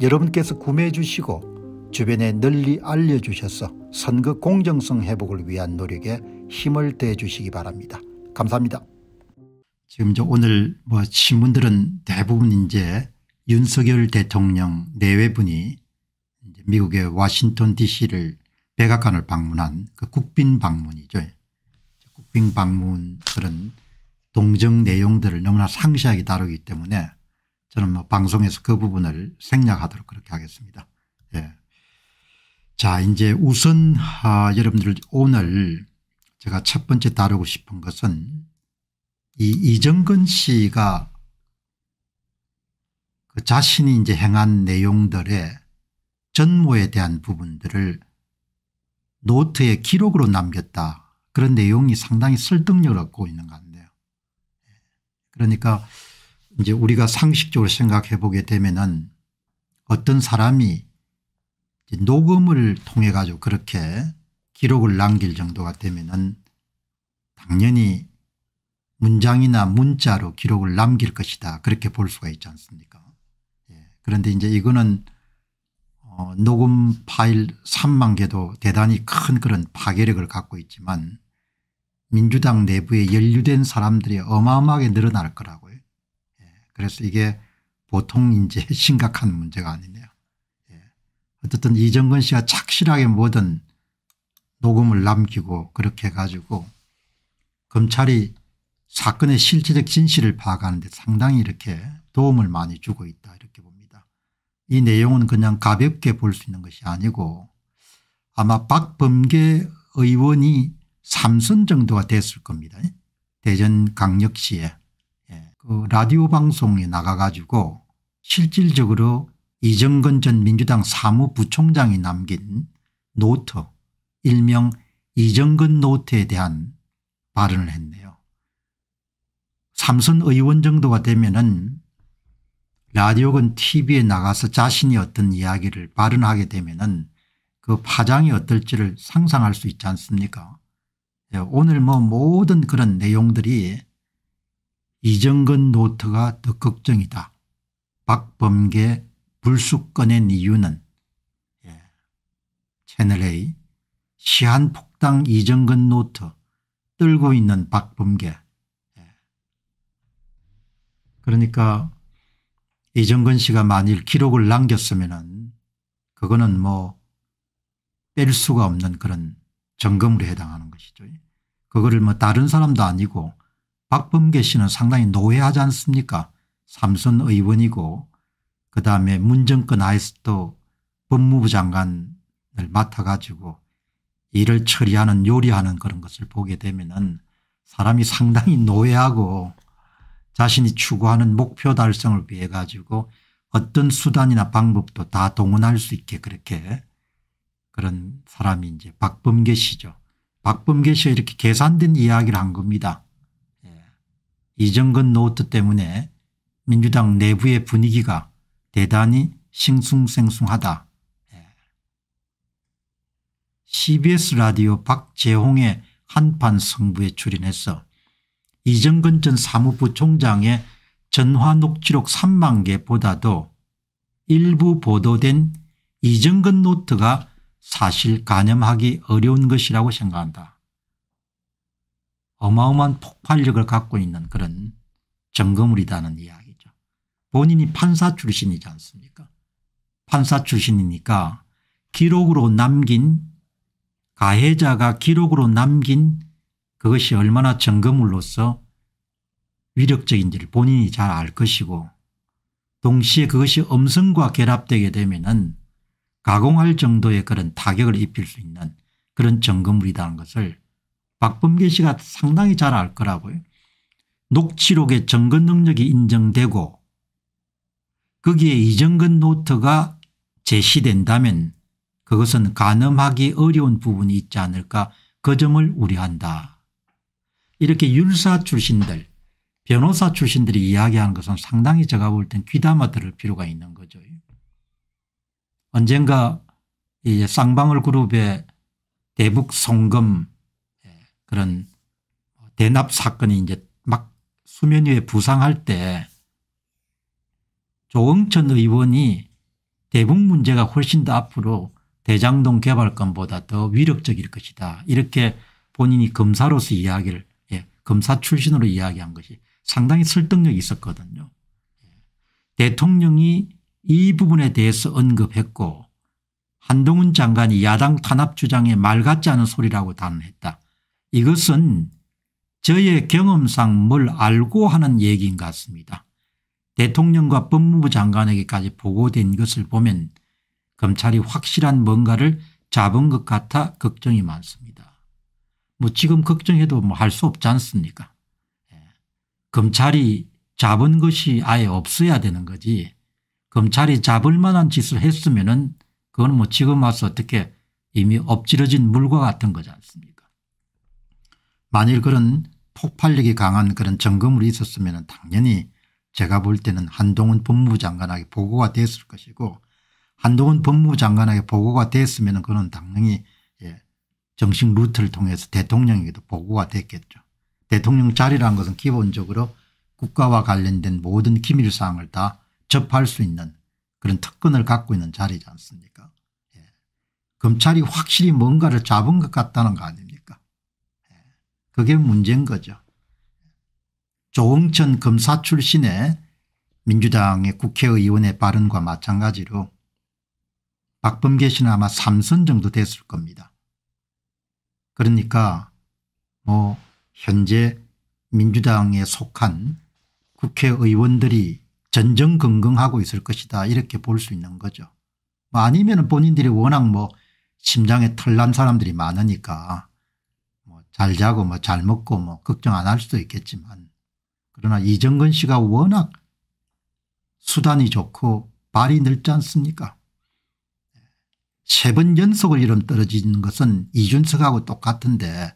여러분께서 구매해 주시고 주변에 널리 알려주셔서 선거 공정성 회복을 위한 노력에 힘을 대해 주시기 바랍니다. 감사합니다. 지금 저 오늘 뭐 신문들은 대부분 이제 윤석열 대통령 내외분이 미국의 워싱턴 dc를 백악관을 방문한 그 국빈 방문이죠. 국빈 방문 그런 동정 내용들을 너무나 상세하게 다루기 때문에 저는 뭐 방송에서 그 부분을 생략하도록 그렇게 하겠습니다. 예. 자 이제 우선 아, 여러분들 오늘 제가 첫 번째 다루고 싶은 것은 이 이정근 씨가 그 자신이 이제 행한 내용들의 전모에 대한 부분들을 노트에 기록으로 남겼다. 그런 내용이 상당히 설득력을 얻고 있는 것 같네요. 예. 그러니까 이제 우리가 상식적으로 생각해 보게 되면은 어떤 사람이 녹음을 통해 가지고 그렇게 기록을 남길 정도가 되면은 당연히 문장이나 문자로 기록을 남길 것이다 그렇게 볼 수가 있지 않습니까 예. 그런데 이제 이거는 어 녹음 파일 3만 개도 대단히 큰 그런 파괴력을 갖고 있지만 민주당 내부에 연루된 사람들이 어마어마하게 늘어날 거라고 그래서 이게 보통 이제 심각한 문제가 아니네요. 예. 어쨌든 이정근 씨가 착실하게 뭐든 녹음을 남기고 그렇게 해가지고 검찰이 사건의 실체적 진실을 파악하는데 상당히 이렇게 도움을 많이 주고 있다 이렇게 봅니다. 이 내용은 그냥 가볍게 볼 수 있는 것이 아니고 아마 박범계 의원이 삼선 정도가 됐을 겁니다. 대전 강력시에 그 라디오 방송에 나가가지고 실질적으로 이정근 전 민주당 사무부총장이 남긴 노트 일명 이정근 노트에 대한 발언을 했네요. 삼선 의원 정도가 되면 은 라디오건 tv에 나가서 자신이 어떤 이야기를 발언하게 되면 은그 파장이 어떨지를 상상할 수 있지 않습니까 예, 오늘 뭐 모든 그런 내용들이 이정근 노트가 더 걱정이다. 박범계 불쑥 꺼낸 이유는 예. 채널A 시한폭당 이정근 노트 떨고 있는 박범계 예. 그러니까 이정근 씨가 만일 기록을 남겼으면 은 그거는 뭐 뺄 수가 없는 그런 점검에 해당하는 것이죠. 그거를 뭐 다른 사람도 아니고 박범계 씨는 상당히 노예하지 않습니까 삼선 의원이고 그다음에 문정권 하에서도 법무부 장관을 맡아가지고 일을 처리하는 요리하는 그런 것을 보게 되면 은 사람이 상당히 노예하고 자신이 추구하는 목표 달성을 위해 가지고 어떤 수단이나 방법도 다 동원할 수 있게 그렇게 그런 사람이 이제 박범계 씨죠. 박범계 씨가 이렇게 계산된 이야기를 한 겁니다. 이정근 노트 때문에 민주당 내부의 분위기가 대단히 싱숭생숭하다. 예. CBS 라디오 박재홍의 한판 성부에 출연해서 이정근 전 사무부 총장의 전화 녹취록 3만 개보다도 일부 보도된 이정근 노트가 사실 가늠하기 어려운 것이라고 생각한다. 어마어마한 폭발력을 갖고 있는 그런 정거물이라는 이야기죠. 본인이 판사 출신이지 않습니까 판사 출신이니까 기록으로 남긴 가해자가 기록으로 남긴 그것이 얼마나 정거물로서 위력적인지를 본인이 잘 알 것이고 동시에 그것이 음성과 결합되게 되면 가공할 정도의 그런 타격을 입힐 수 있는 그런 정거물이라는 것을 박범계 씨가 상당히 잘 알 거라고요. 녹취록의 정근 능력이 인정되고 거기에 이정근 노트가 제시된다면 그것은 가늠하기 어려운 부분이 있지 않을까 그 점을 우려한다. 이렇게 율사 출신들 변호사 출신들이 이야기하는 것은 상당히 제가 볼 땐 귀담아 들을 필요가 있는 거죠. 언젠가 쌍방울 그룹의 대북 송금 그런 대납 사건이 이제 막 수면 위에 부상할 때 조응천 의원이 대북 문제가 훨씬 더 앞으로 대장동 개발권보다더 위력적일 것이다. 이렇게 본인이 검사로서 이야기를 예, 검사 출신으로 이야기한 것이 상당히 설득력이 있었거든요. 대통령이 이 부분에 대해서 언급했고 한동훈 장관이 야당 탄압 주장에 말 같지 않은 소리라고 단언했다. 이것은 저의 경험상 뭘 알고 하는 얘기인 것 같습니다. 대통령과 법무부 장관에게까지 보고된 것을 보면 검찰이 확실한 뭔가를 잡은 것 같아 걱정이 많습니다. 뭐 지금 걱정해도 뭐 할 수 없지 않습니까? 예. 검찰이 잡은 것이 아예 없어야 되는 거지 검찰이 잡을 만한 짓을 했으면 은 그건 뭐 지금 와서 어떻게 이미 엎질러진 물과 같은 거지 않습니까? 만일 그런 폭발력이 강한 그런 점검을 있었으면 당연히 제가 볼 때는 한동훈 법무부 장관에게 보고가 됐을 것이고 한동훈 법무부 장관에게 보고가 됐으면 그는 당연히 예, 정식 루트를 통해서 대통령에게도 보고가 됐겠죠. 대통령 자리라는 것은 기본적으로 국가와 관련된 모든 기밀사항을 다 접할 수 있는 그런 특권을 갖고 있는 자리지 않습니까 예. 검찰이 확실히 뭔가를 잡은 것 같다는 거 아닙니까 그게 문제인 거죠. 조응천 검사 출신의 민주당의 국회의원의 발언과 마찬가지로 박범계 씨는 아마 3선 정도 됐을 겁니다. 그러니까 뭐 현재 민주당에 속한 국회의원들이 전전긍긍하고 있을 것이다 이렇게 볼 수 있는 거죠. 뭐 아니면 본인들이 워낙 뭐 심장에 털난 사람들이 많으니까 잘 자고 뭐 잘 먹고 뭐 걱정 안 할 수도 있겠지만 그러나 이정근 씨가 워낙 수단이 좋고 발이 넓지 않습니까 세 번 연속을 이름 떨어지는 것은 이준석하고 똑같은데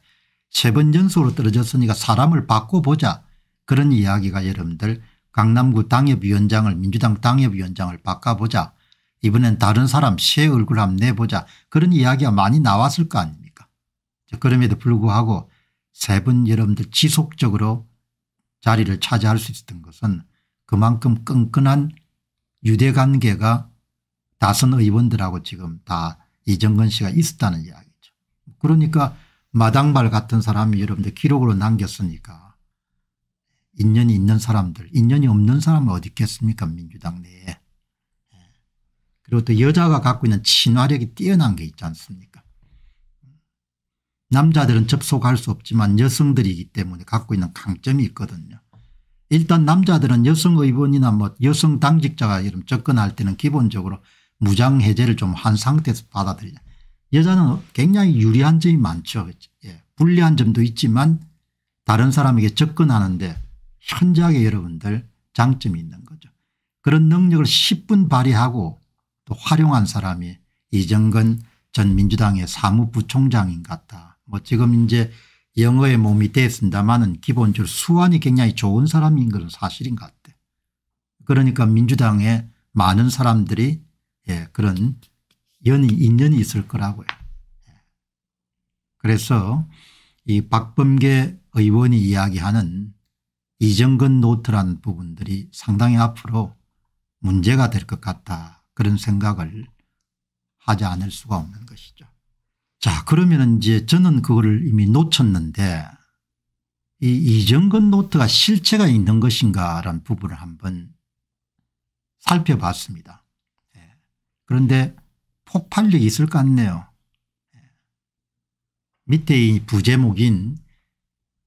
세 번 연속으로 떨어졌으니까 사람을 바꿔보자 그런 이야기가 여러분들 강남구 당협위원장을 민주당 당협위원장을 바꿔보자 이번엔 다른 사람 새 얼굴 한번 내보자 그런 이야기가 많이 나왔을 거 아닙니까 그럼에도 불구하고 세 분 여러분들 지속적으로 자리를 차지할 수 있었던 것은 그만큼 끈끈한 유대관계가 다선 의원들하고 지금 다 이정근 씨가 있었다는 이야기죠. 그러니까 마당발 같은 사람이 여러분들 기록으로 남겼으니까 인연이 있는 사람들 인연이 없는 사람은 어디 있겠습니까 민주당 내에. 예. 그리고 또 여자가 갖고 있는 친화력이 뛰어난 게 있지 않습니까 남자들은 접속할 수 없지만 여성들이기 때문에 갖고 있는 강점이 있거든요. 일단 남자들은 여성 의원이나 뭐 여성 당직자가 이런 접근할 때는 기본적으로 무장 해제를 좀 한 상태에서 받아들이자. 여자는 굉장히 유리한 점이 많죠. 예. 불리한 점도 있지만 다른 사람에게 접근하는데 현저하게 여러분들 장점이 있는 거죠. 그런 능력을 10분 발휘하고 또 활용한 사람이 이정근 전 민주당의 사무부총장인 같다. 뭐 지금 이제 영어의 몸이 됐습니다만은 기본적으로 수완이 굉장히 좋은 사람인 것은 사실인 것 같아요. 그러니까 민주당에 많은 사람들이 예, 그런 연이 인연이 있을 거라고요. 예. 그래서 이 박범계 의원이 이야기하는 이정근 노트라 부분들이 상당히 앞으로 문제가 될 것 같다 그런 생각을 하지 않을 수가 없는 것이죠. 자 그러면 이제 저는 그걸 이미 놓쳤는데 이 이정근 노트가 실체가 있는 것인가라는 부분을 한번 살펴봤습니다. 예. 그런데 폭발력이 있을 것 같네요. 예. 밑에 이 부제목인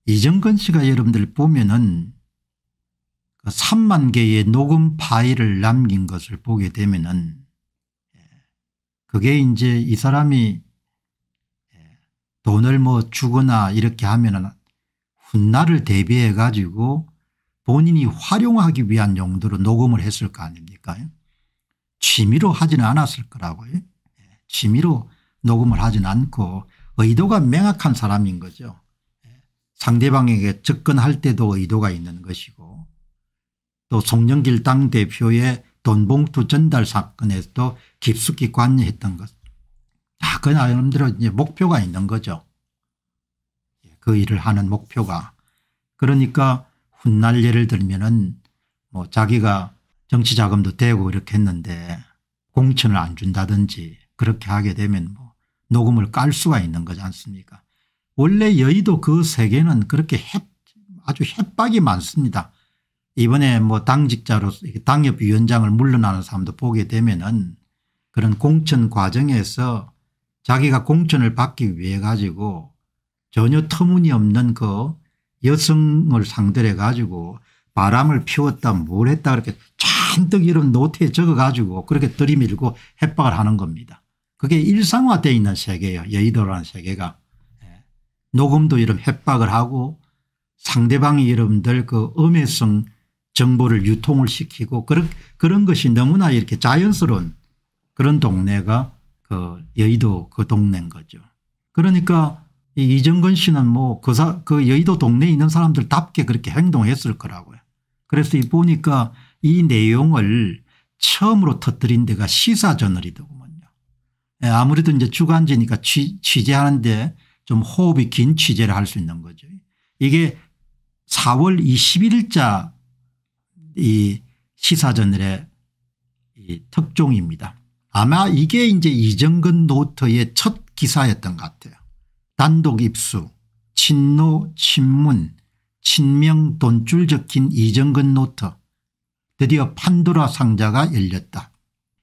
이정근 씨가 여러분들 보면은 3만 그 개의 녹음 파일을 남긴 것을 보게 되면은 예. 그게 이제 이 사람이 돈을 뭐 주거나 이렇게 하면은 훗날을 대비해 가지고 본인이 활용하기 위한 용도로 녹음을 했을 거 아닙니까? 취미로 하지는 않았을 거라고 취미로 녹음을 하진 않고 의도가 명확한 사람인 거죠. 상대방에게 접근할 때도 의도가 있는 것이고 또 송영길 당대표의 돈봉투 전달 사건에도 깊숙이 관여했던 것 다그 아, 나름대로 이제 목표가 있는 거죠. 예, 그 일을 하는 목표가. 그러니까 훗날 예를 들면은 뭐 자기가 정치 자금도 되고 이렇게 했는데 공천을 안 준다든지 그렇게 하게 되면 뭐 녹음을 깔 수가 있는 거지 않습니까 원래 여의도 그 세계는 그렇게 햇, 아주 햇박이 많습니다. 이번에 뭐 당직자로 당협위원장을 물러나는 사람도 보게 되면은 그런 공천 과정에서 자기가 공천을 받기 위해 가지고 전혀 터무니없는 그 여성을 상대로 해 가지고 바람을 피웠다 뭘 했다 그렇게 잔뜩 이런 노트에 적어 가지고 그렇게 들이밀고 협박을 하는 겁니다. 그게 일상화되어 있는 세계예요. 여의도라는 세계가. 예. 녹음도 이런 협박을 하고 상대방이 여러분들 그 음해성 정보를 유통을 시키고 그런, 그런 것이 너무나 이렇게 자연스러운 그런 동네가 그 여의도 그 동네인 거죠. 그러니까 이 이정근 씨는 뭐그 그 여의도 동네에 있는 사람들답게 그렇게 행동했을 거라고요. 그래서 이 보니까 이 내용을 처음으로 터뜨린 데가 시사저널이더군요. 예, 아무래도 이제 주간지니까 취, 취재하는데 좀 호흡이 긴 취재를 할 수 있는 거죠. 이게 4월 21일자 이 시사저널의 이 특종입니다. 아마 이게 이제 이정근 노트의 첫 기사였던 것 같아요. 단독 입수, 친노, 친문, 친명 돈줄 적힌 이정근 노트 드디어 판도라 상자가 열렸다.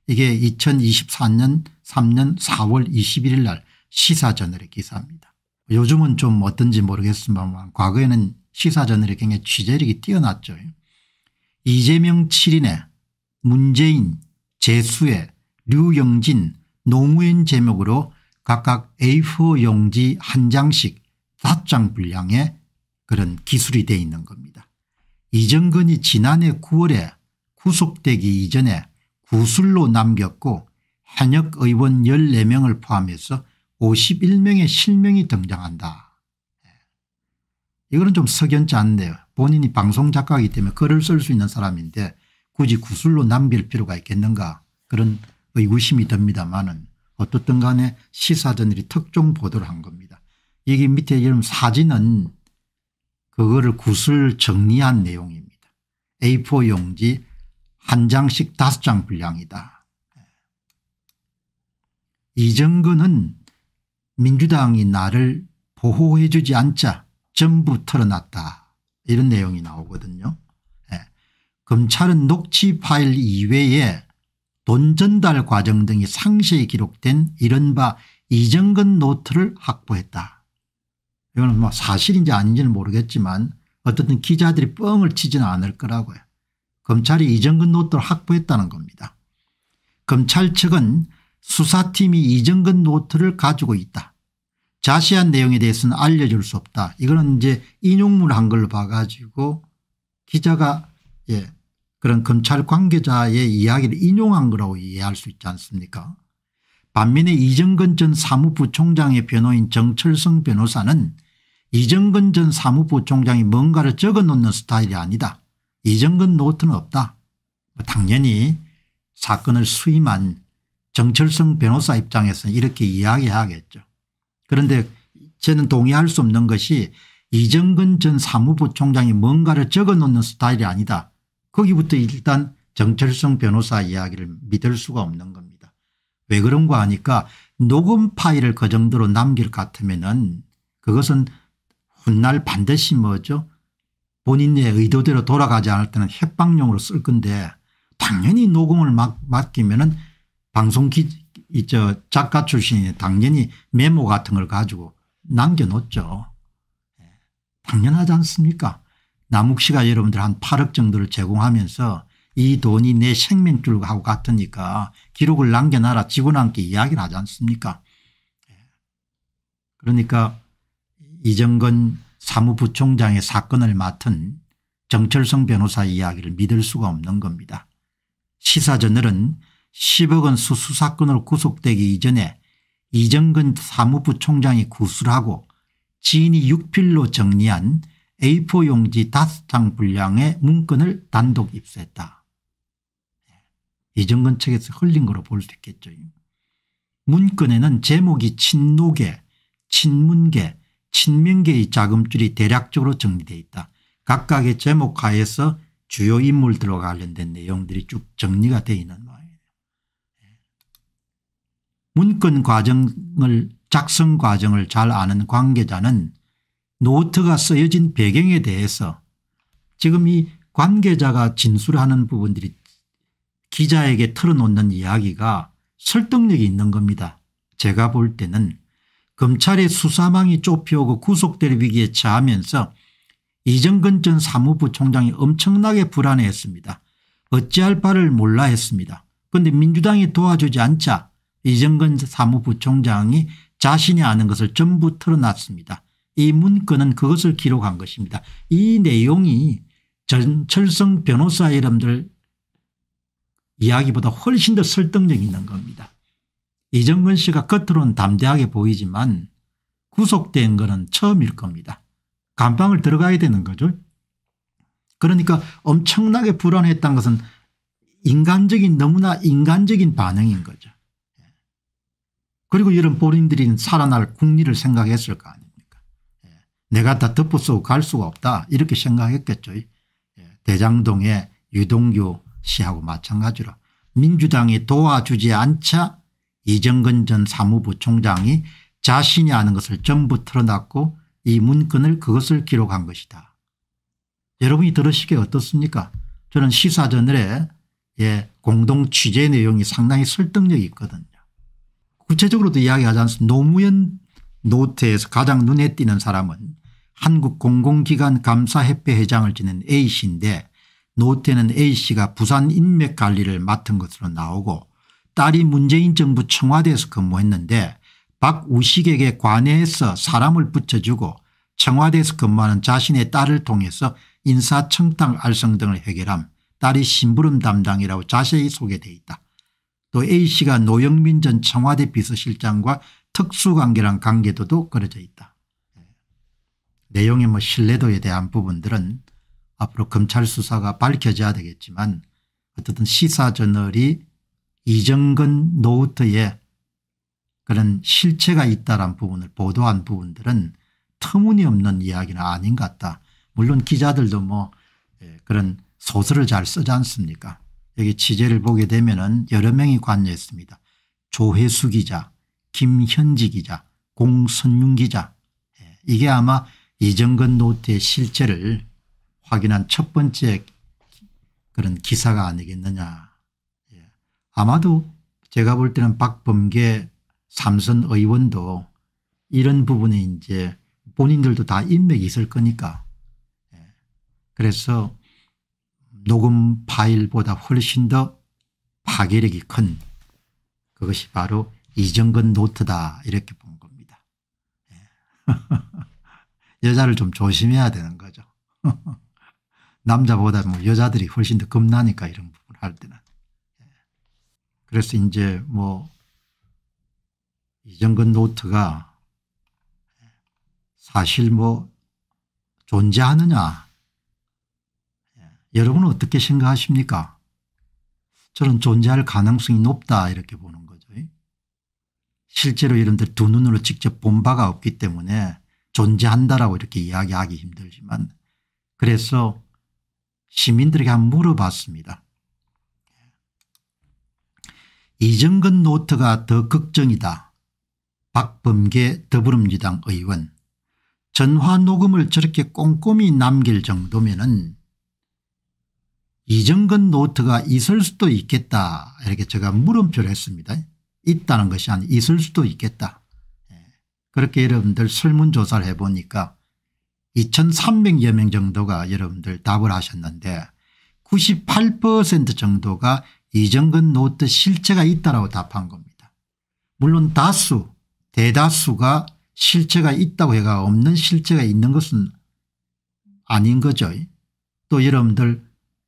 이게 2024년 3년 4월 21일 날 시사저널의 기사입니다. 요즘은 좀 어떤지 모르겠습니다만 과거에는 시사저널이 굉장히 취재력이 뛰어났죠. 이재명 7인의 문재인 재수의 류영진, 노무현 제목으로 각각 A4 용지 한 장씩 5장 분량의 그런 기술이 되어 있는 겁니다. 이정근이 지난해 9월에 구속되기 이전에 구술로 남겼고 현역 의원 14명을 포함해서 51명의 실명이 등장한다. 예. 이거는 좀 석연치 않네요. 본인이 방송작가이기 때문에 글을 쓸 수 있는 사람인데 굳이 구술로 남길 필요가 있겠는가 그런 의구심이 듭니다만은 어떻든 간에 시사전들이 특종 보도를 한 겁니다. 여기 밑에 이런 사진은 그거를 구슬 정리한 내용입니다. A4 용지 한 장씩 다섯 장 분량이다. 이정근은 민주당이 나를 보호해 주지 않자 전부 털어놨다 이런 내용이 나오거든요. 예. 검찰은 녹취 파일 이외에 돈 전달 과정 등이 상세히 기록된 이른바 이정근 노트를 확보했다. 이거는 뭐 사실인지 아닌지는 모르겠지만 어쨌든 기자들이 뻥을 치지는 않을 거라고요. 검찰이 이정근 노트를 확보했다는 겁니다. 검찰 측은 수사팀이 이정근 노트를 가지고 있다. 자세한 내용에 대해서는 알려줄 수 없다. 이거는 이제 인용문 한걸로 봐가지고 기자가 예 그런 검찰 관계자의 이야기를 인용한 거라고 이해할 수 있지 않습니까 반면에 이정근 전 사무부 총장의 변호인 정철성 변호사는 이정근 전 사무부 총장이 뭔가를 적어놓는 스타일이 아니다. 이정근 노트는 없다. 뭐 당연히 사건을 수임한 정철성 변호사 입장에서는 이렇게 이야기하겠죠. 그런데 저는 동의할 수 없는 것이 이정근 전 사무부 총장이 뭔가를 적어놓는 스타일이 아니다. 거기부터 일단 정철성 변호사 이야기를 믿을 수가 없는 겁니다. 왜 그런가 하니까 녹음 파일을 그 정도로 남길 것 같으면은 그것은 훗날 반드시 뭐죠 본인의 의도대로 돌아가지 않을 때는 협방용으로쓸 건데 당연히 녹음을 막, 맡기면은 방송 기, 이저 작가 출신이 당연히 메모 같은 걸 가지고 남겨놓죠. 예. 당연하지 않습니까? 남욱씨가 여러분들 한 8억 정도를 제공하면서 이 돈이 내 생명줄하고 같으니까 기록을 남겨놔라 직원 함께 이야기를 하지 않습니까 예. 그러니까 이정근 사무부총장의 사건을 맡은 정철성 변호사 이야기를 믿을 수가 없는 겁니다. 시사저널은 10억 원 수수 사건으로 구속되기 이전에 이정근 사무부총장이 구술하고 지인이 6필로 정리한 A4 용지 5장 분량의 문건을 단독 입수했다. 예. 이정근 측에서 흘린 거로 볼 수 있겠죠. 문건에는 제목이 친노계, 친문계, 친명계의 자금줄이 대략적으로 정리되어 있다. 각각의 제목 하에서 주요 인물들과 관련된 내용들이 쭉 정리가 되어 있는 모양이에요. 예. 문건 과정을 작성 과정을 잘 아는 관계자는 노트가 쓰여진 배경에 대해서 지금 이 관계자가 진술하는 부분들이 기자에게 털어놓는 이야기가 설득력이 있는 겁니다. 제가 볼 때는 검찰의 수사망이 좁혀오고 구속될 위기에 처하면서 이정근 전 사무부총장이 엄청나게 불안해했습니다. 어찌할 바를 몰라 했습니다. 그런데 민주당이 도와주지 않자 이정근 사무부총장이 자신이 아는 것을 전부 털어놨습니다. 이 문건은 그것을 기록한 것입니다. 이 내용이 철성 변호사 여러분들 이야기보다 훨씬 더 설득력 있는 겁니다. 이정근 씨가 겉으로는 담대하게 보이지만 구속된 것은 처음일 겁니다. 감방을 들어가야 되는 거죠. 그러니까 엄청나게 불안했던 것은 인간적인 너무나 인간적인 반응인 거죠. 그리고 이런 본인들이 살아날 국리를 생각했을 거 아닙니까. 내가 다 덮어쓰고 갈 수가 없다 이렇게 생각했겠죠. 예, 대장동의 유동규 씨하고 마찬가지로 민주당이 도와주지 않자 이정근 전 사무부총장이 자신이 아는 것을 전부 털어놨고 이 문건을 그것을 기록한 것이다. 여러분이 들으시기에 어떻습니까 저는 시사전널에 예, 공동 취재 내용이 상당히 설득력이 있거든요. 구체적으로도 이야기하지 않습니까 노무현 노트에서 가장 눈에 띄는 사람은 한국공공기관 감사협회 회장을 지낸 A씨인데 노태는 A씨가 부산 인맥관리를 맡은 것으로 나오고 딸이 문재인 정부 청와대에서 근무했는데 박우식에게 관해에서 사람을 붙여주고 청와대에서 근무하는 자신의 딸을 통해서 인사청탁 알성 등을 해결함 딸이 심부름 담당이라고 자세히 소개되어 있다. 또 A씨가 노영민 전 청와대 비서실장과 특수관계란 관계도도 그려져 있다. 내용의 뭐 신뢰도에 대한 부분들은 앞으로 검찰 수사가 밝혀져야 되겠지만 어쨌든 시사저널이 이정근 노트에 그런 실체가 있다란 부분을 보도한 부분들은 터무니없는 이야기는 아닌 것 같다. 물론 기자들도 뭐 예, 그런 소설을 잘 쓰지 않습니까 여기 취재를 보게 되면 은 여러 명이 관여했습니다. 조혜수 기자 김현지 기자 공선윤 기자 예, 이게 아마 이정근 노트의 실체를 확인한 첫 번째 그런 기사가 아니겠느냐. 예. 아마도 제가 볼 때는 박범계 삼선 의원도 이런 부분에 이제 본인들도 다 인맥이 있을 거니까. 예. 그래서 녹음 파일보다 훨씬 더 파괴력이 큰 그것이 바로 이정근 노트다 이렇게 본 겁니다. 예. 여자를 좀 조심해야 되는 거죠. 남자보다 뭐 여자들이 훨씬 더 겁나니까 이런 부분 할 때는. 예. 그래서 이제 뭐 이정근 노트가 사실 뭐 존재하느냐 예. 여러분은 어떻게 생각하십니까 저는 존재할 가능성이 높다 이렇게 보는 거죠. 실제로 여러분들 두 눈으로 직접 본 바가 없기 때문에 존재한다라고 이렇게 이야기하기 힘들지만 그래서 시민들에게 한 번 물어봤습니다. 이정근 노트가 더 걱정이다. 박범계 더불어민주당 의원 전화 녹음을 저렇게 꼼꼼히 남길 정도면 은 이정근 노트가 있을 수도 있겠다 이렇게 제가 물음표를 했습니다. 있다는 것이 아니 있을 수도 있겠다. 그렇게 여러분들 설문조사를 해보니까 2300여 명 정도가 여러분들 답을 하셨는데 98% 정도가 이정근 노트 실체가 있다라고 답한 겁니다. 물론 다수 대다수가 실체가 있다고 해가 없는 실체가 있는 것은 아닌 거죠. 또 여러분들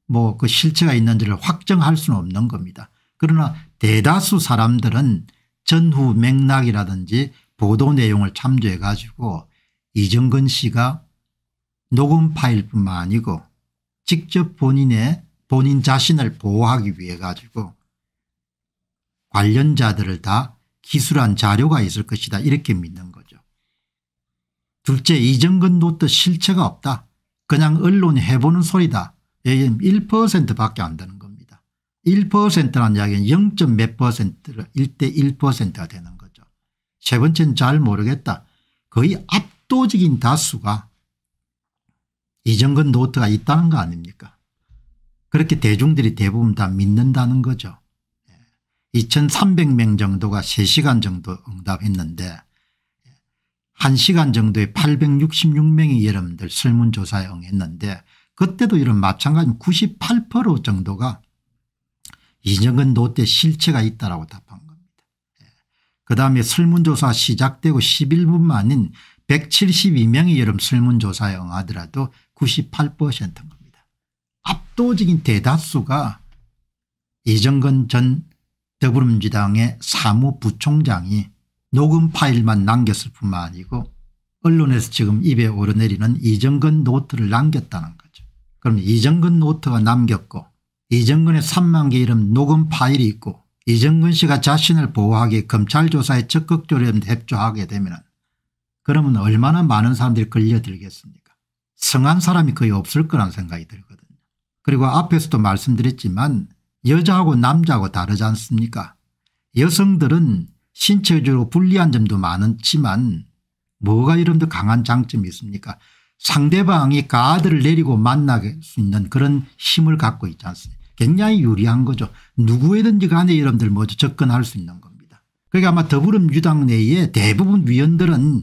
뭐 그 실체가 있는지를 확정할 수는 없는 겁니다. 그러나 대다수 사람들은 전후 맥락이라든지 보도 내용을 참조해 가지고 이정근 씨가 녹음 파일뿐만 아니고 직접 본인의 본인 자신을 보호하기 위해 가지고 관련자들을 다 기술한 자료가 있을 것이다 이렇게 믿는 거죠. 둘째 이정근 노트 실체가 없다. 그냥 언론이 해보는 소리다. 1%밖에 안 되는 겁니다. 1%라는 이야기는 0. 몇 퍼센트를 1대 1%가 되는 세 번째는 잘 모르겠다. 거의 압도적인 다수가 이정근 노트가 있다는 거 아닙니까 그렇게 대중들이 대부분 다 믿는다는 거죠. 2300명 예. 정도가 3시간 정도 응답했는데 1시간 정도에 866명이 여러분들 설문조사에 응했는데 그때도 이런 마찬가지 98% 정도가 이정근 노트 실체가 있다라고 답한 그다음에 설문조사 시작되고 11분 만인 172명의 여름 설문조사에 응하더라도 98%인 겁니다. 압도적인 대다수가 이정근 전 더불어민주당의 사무부총장이 녹음 파일만 남겼을 뿐만 아니고 언론에서 지금 입에 오르내리는 이정근 노트를 남겼다는 거죠. 그럼 이정근 노트가 남겼고 이정근의 3만 개 이름 녹음 파일이 있고 이정근 씨가 자신을 보호하기 검찰 조사에 적극적으로 협조하게 되면 그러면 얼마나 많은 사람들이 걸려들겠습니까 성한 사람이 거의 없을 거란 생각이 들거든요. 그리고 앞에서도 말씀드렸지만 여자하고 남자하고 다르지 않습니까 여성들은 신체적으로 불리한 점도 많지만 뭐가 이런 더 강한 장점이 있습니까 상대방이 가드를 그 내리고 만날 수 있는 그런 힘을 갖고 있지 않습니까 굉장히 유리한 거죠. 누구에든지 간에 여러분들 먼저 접근할 수 있는 겁니다. 그러니까 아마 더불어민주당 내에 대부분 위원들은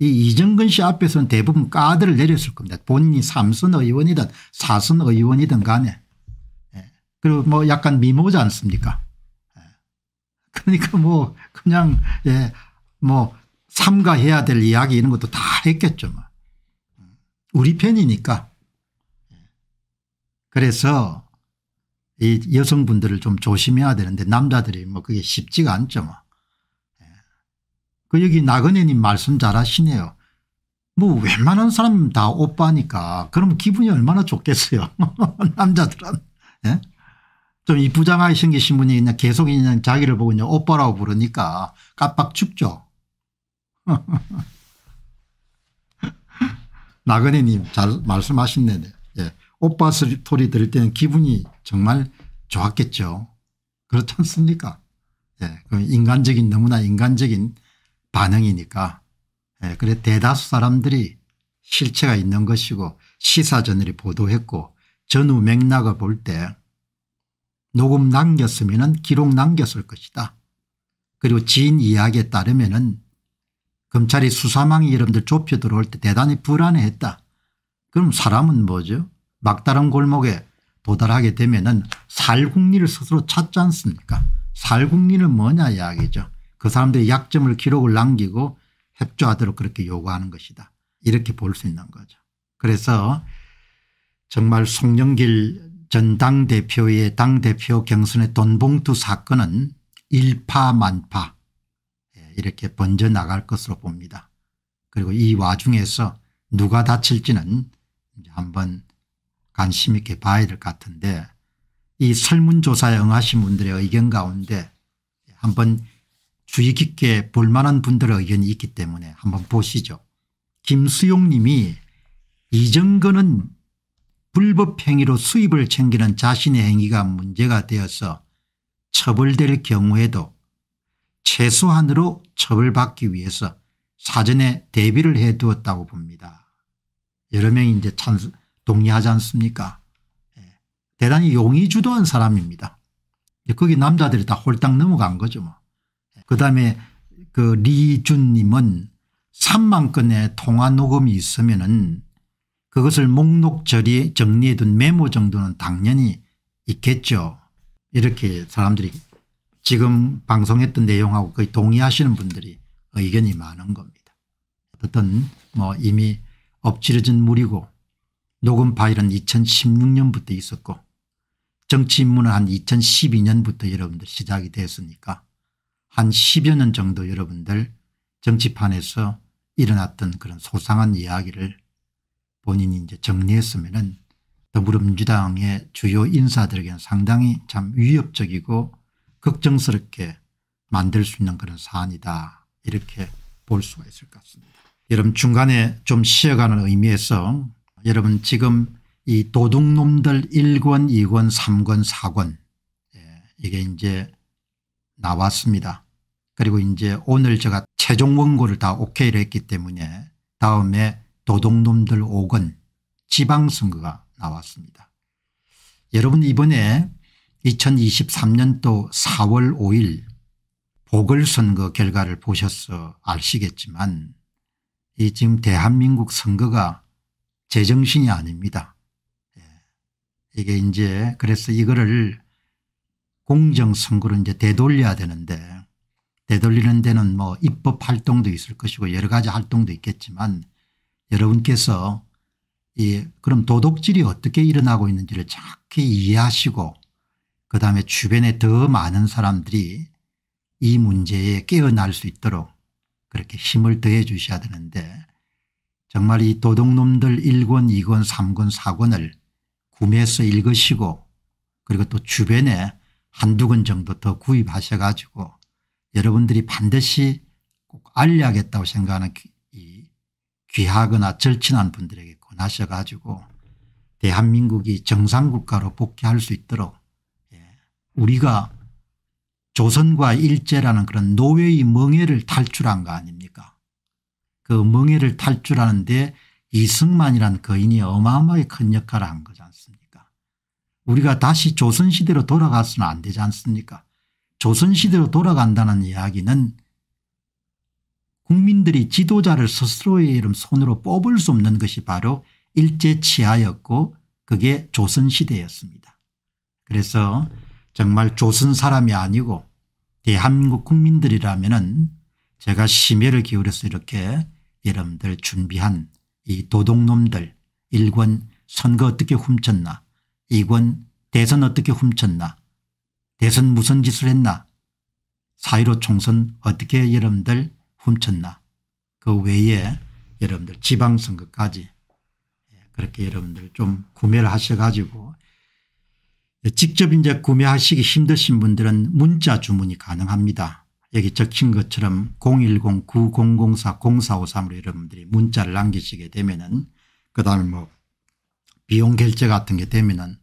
이 이정근 씨 앞에서는 대부분 까드를 내렸을 겁니다. 본인이 삼선 의원이든 사선 의원이든 간에. 예. 그리고 뭐 약간 미모지 않습니까? 예. 그러니까 뭐 그냥 예, 뭐 삼가해야 될 이야기 이런 것도 다 했겠죠. 뭐. 음. 우리 편이니까. 예. 그래서 이 여성분들을 좀 조심해야 되는데 남자들이 뭐 그게 쉽지가 않죠. 뭐. 예. 그 여기 나그네님 말씀 잘하시네요. 뭐 웬만한 사람 다 오빠니까 그럼 기분이 얼마나 좋겠어요. 남자들은. 예? 좀이 부장하게 생기신 분이 그냥 계속 그냥 자기를 보고 그냥 오빠라고 부르니까 깜빡 죽죠. 나그네님 잘 말씀하셨네. 예. 오빠 스토리 들을 때는 기분이 정말 좋았겠죠. 그렇지 않습니까? 예, 인간적인 너무나 인간적인 반응이니까 예, 그래 대다수 사람들이 실체가 있는 것이고 시사저널이 보도했고 전후 맥락을 볼 때 녹음 남겼으면 기록 남겼을 것이다. 그리고 지인 이야기에 따르면 검찰이 수사망이 여러분들 좁혀 들어올 때 대단히 불안해했다. 그럼 사람은 뭐죠 막다른 골목에 도달하게 되면은 살궁리를 스스로 찾지 않습니까 살궁리는 뭐냐 이야기죠. 그 사람들의 약점을 기록을 남기고 협조하도록 그렇게 요구하는 것이다. 이렇게 볼 수 있는 거죠. 그래서 정말 송영길 전 당대표의 당대표 경선의 돈봉투 사건은 일파만파 예, 이렇게 번져나갈 것으로 봅니다. 그리고 이 와중에서 누가 다칠지는 한번 관심 있게 봐야 될 것 같은데 이 설문조사에 응하신 분들의 의견 가운데 한번 주의 깊게 볼 만한 분들의 의견이 있기 때문에 한번 보시죠. 김수용 님이 이정근은 불법 행위로 수입을 챙기는 자신의 행위가 문제가 되어서 처벌될 경우에도 최소한으로 처벌받기 위해서 사전에 대비를 해두었다고 봅니다. 여러 명이 이제 찬 동의하지 않습니까? 예. 대단히 용이 주도한 사람입니다. 거기 남자들이 다 홀딱 넘어간 거죠. 뭐. 예. 그다음에 그 리준님은 3만 건의 통화 녹음이 있으면은 그것을 목록 처리 정리해둔 메모 정도는 당연히 있겠죠. 이렇게 사람들이 지금 방송했던 내용하고 거의 동의하시는 분들이 의견이 많은 겁니다. 어떤 뭐 이미 엎치려진 물이고 녹음 파일은 2016년부터 있었고 정치인문은 한 2012년부터 여러분들 시작이 됐으니까 한 10여 년 정도 여러분들 정치판에서 일어났던 그런 소상한 이야기를 본인이 이제 정리했으면 더불어민주당의 주요 인사들에게는 상당히 참 위협적이고 걱정스럽게 만들 수 있는 그런 사안이다 이렇게 볼 수가 있을 것 같습니다. 여러분 중간에 좀 쉬어가는 의미에서 여러분 지금 이 도둑놈들 1권 2권 3권 4권 예, 이게 이제 나왔습니다. 그리고 이제 오늘 제가 최종 원고를 다 오케이를 했기 때문에 다음에 도둑놈들 5권 지방선거가 나왔습니다. 여러분 이번에 2023년도 4월 5일 보궐선거 결과를 보셔서 아시겠지만 이 지금 대한민국 선거가 제정신이 아닙니다. 예. 이게 이제 그래서 이거를 공정선거로 이제 되돌려야 되는데 되돌리는 데는 뭐 입법 활동도 있을 것이고 여러 가지 활동도 있겠지만 여러분께서 이 그럼 도덕질이 어떻게 일어나고 있는지를 정확히 이해하시고 그다음에 주변에 더 많은 사람들이 이 문제에 깨어날 수 있도록 그렇게 힘을 더해 주셔야 되는데 정말 이 도둑놈들 1권 2권 3권 4권을 구매해서 읽으시고 그리고 또 주변에 한두 권 정도 더 구입하셔 가지고 여러분들이 반드시 꼭 알려야겠다고 생각하는 이 귀하거나 절친한 분들에게 권하셔 가지고 대한민국이 정상국가로 복귀할 수 있도록 예, 우리가 조선과 일제라는 그런 노예의 멍해를 탈출한 거 아닙니까 그 멍해를 탈출하는데 이승만이란 거인이 그 어마어마하게 큰 역할을 한 거지 않습니까 우리가 다시 조선시대로 돌아가서는 안 되지 않습니까 조선시대로 돌아간다는 이야기는 국민들이 지도자를 스스로의 이름 손으로 뽑을 수 없는 것이 바로 일제치하였고 그게 조선시대였습니다. 그래서 정말 조선 사람이 아니고 대한민국 국민들이라면 은 제가 심혈을 기울여서 이렇게 여러분들 준비한 이 도둑놈들 1권 선거 어떻게 훔쳤나 2권 대선 어떻게 훔쳤나 대선 무슨 짓을 했나 4.15 총선 어떻게 여러분들 훔쳤나 그 외에 여러분들 지방선거까지 예, 그렇게 여러분들 좀 구매를 하셔가지고 직접 이제 구매하시기 힘드신 분들은 문자 주문이 가능합니다. 여기 적힌 것처럼 010-9004-0453으로 여러분들이 문자를 남기시게 되면은 그 다음에 뭐 비용 결제 같은 게 되면은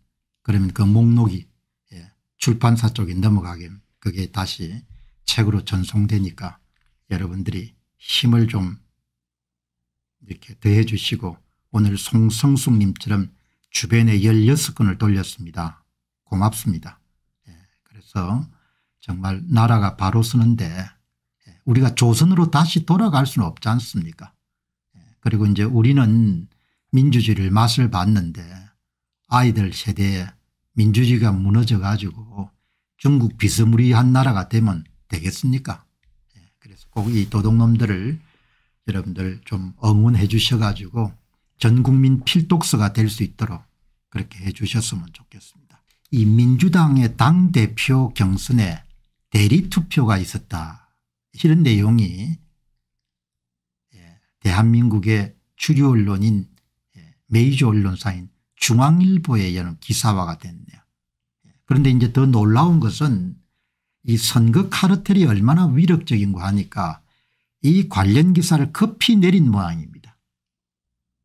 그러면 그 목록이 예, 출판사 쪽에 넘어가게 그게 다시 책으로 전송되니까 여러분들이 힘을 좀 이렇게 더해 주시고 오늘 송성숙님처럼 주변에 16건을 돌렸습니다. 고맙습니다. 예, 그래서 정말 나라가 바로 서는데 예, 우리가 조선으로 다시 돌아갈 수는 없지 않습니까 예, 그리고 이제 우리는 민주주의를 맛을 봤는데 아이들 세대에 민주주의가 무너져 가지고 중국 비스무리한 나라가 되면 되겠습니까 예, 그래서 꼭 이 도둑놈들을 여러분들 좀 응원해 주셔가지고 전국민 필독서가 될 수 있도록 그렇게 해 주셨으면 좋겠습니다. 이 민주당의 당대표 경선에 대리투표가 있었다. 이런 내용이 예, 대한민국의 주류 언론인 예, 메이저 언론사인 중앙일보에 의한 기사화가 됐네요. 예, 그런데 이제 더 놀라운 것은 이 선거 카르텔이 얼마나 위력적인가 하니까 이 관련 기사를 급히 내린 모양입니다.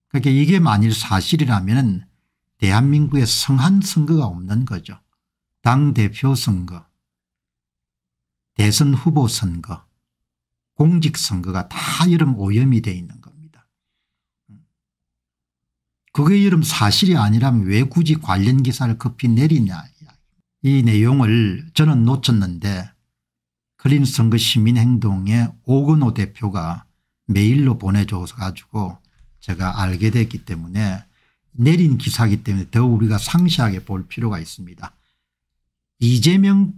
그러니까 이게 만일 사실이라면 대한민국에 성한 선거가 없는 거죠. 당대표 선거 대선 후보 선거 공직선거가 다 이름 오염이 되어 있는 겁니다. 그게 이름 사실이 아니라면 왜 굳이 관련 기사를 급히 내리냐 이 내용을 저는 놓쳤는데 클린 선거 시민행동의 오건호 대표가 메일로 보내줘서 가지고 제가 알게 됐기 때문에 내린 기사기 때문에 더 우리가 상세하게 볼 필요가 있습니다. 이재명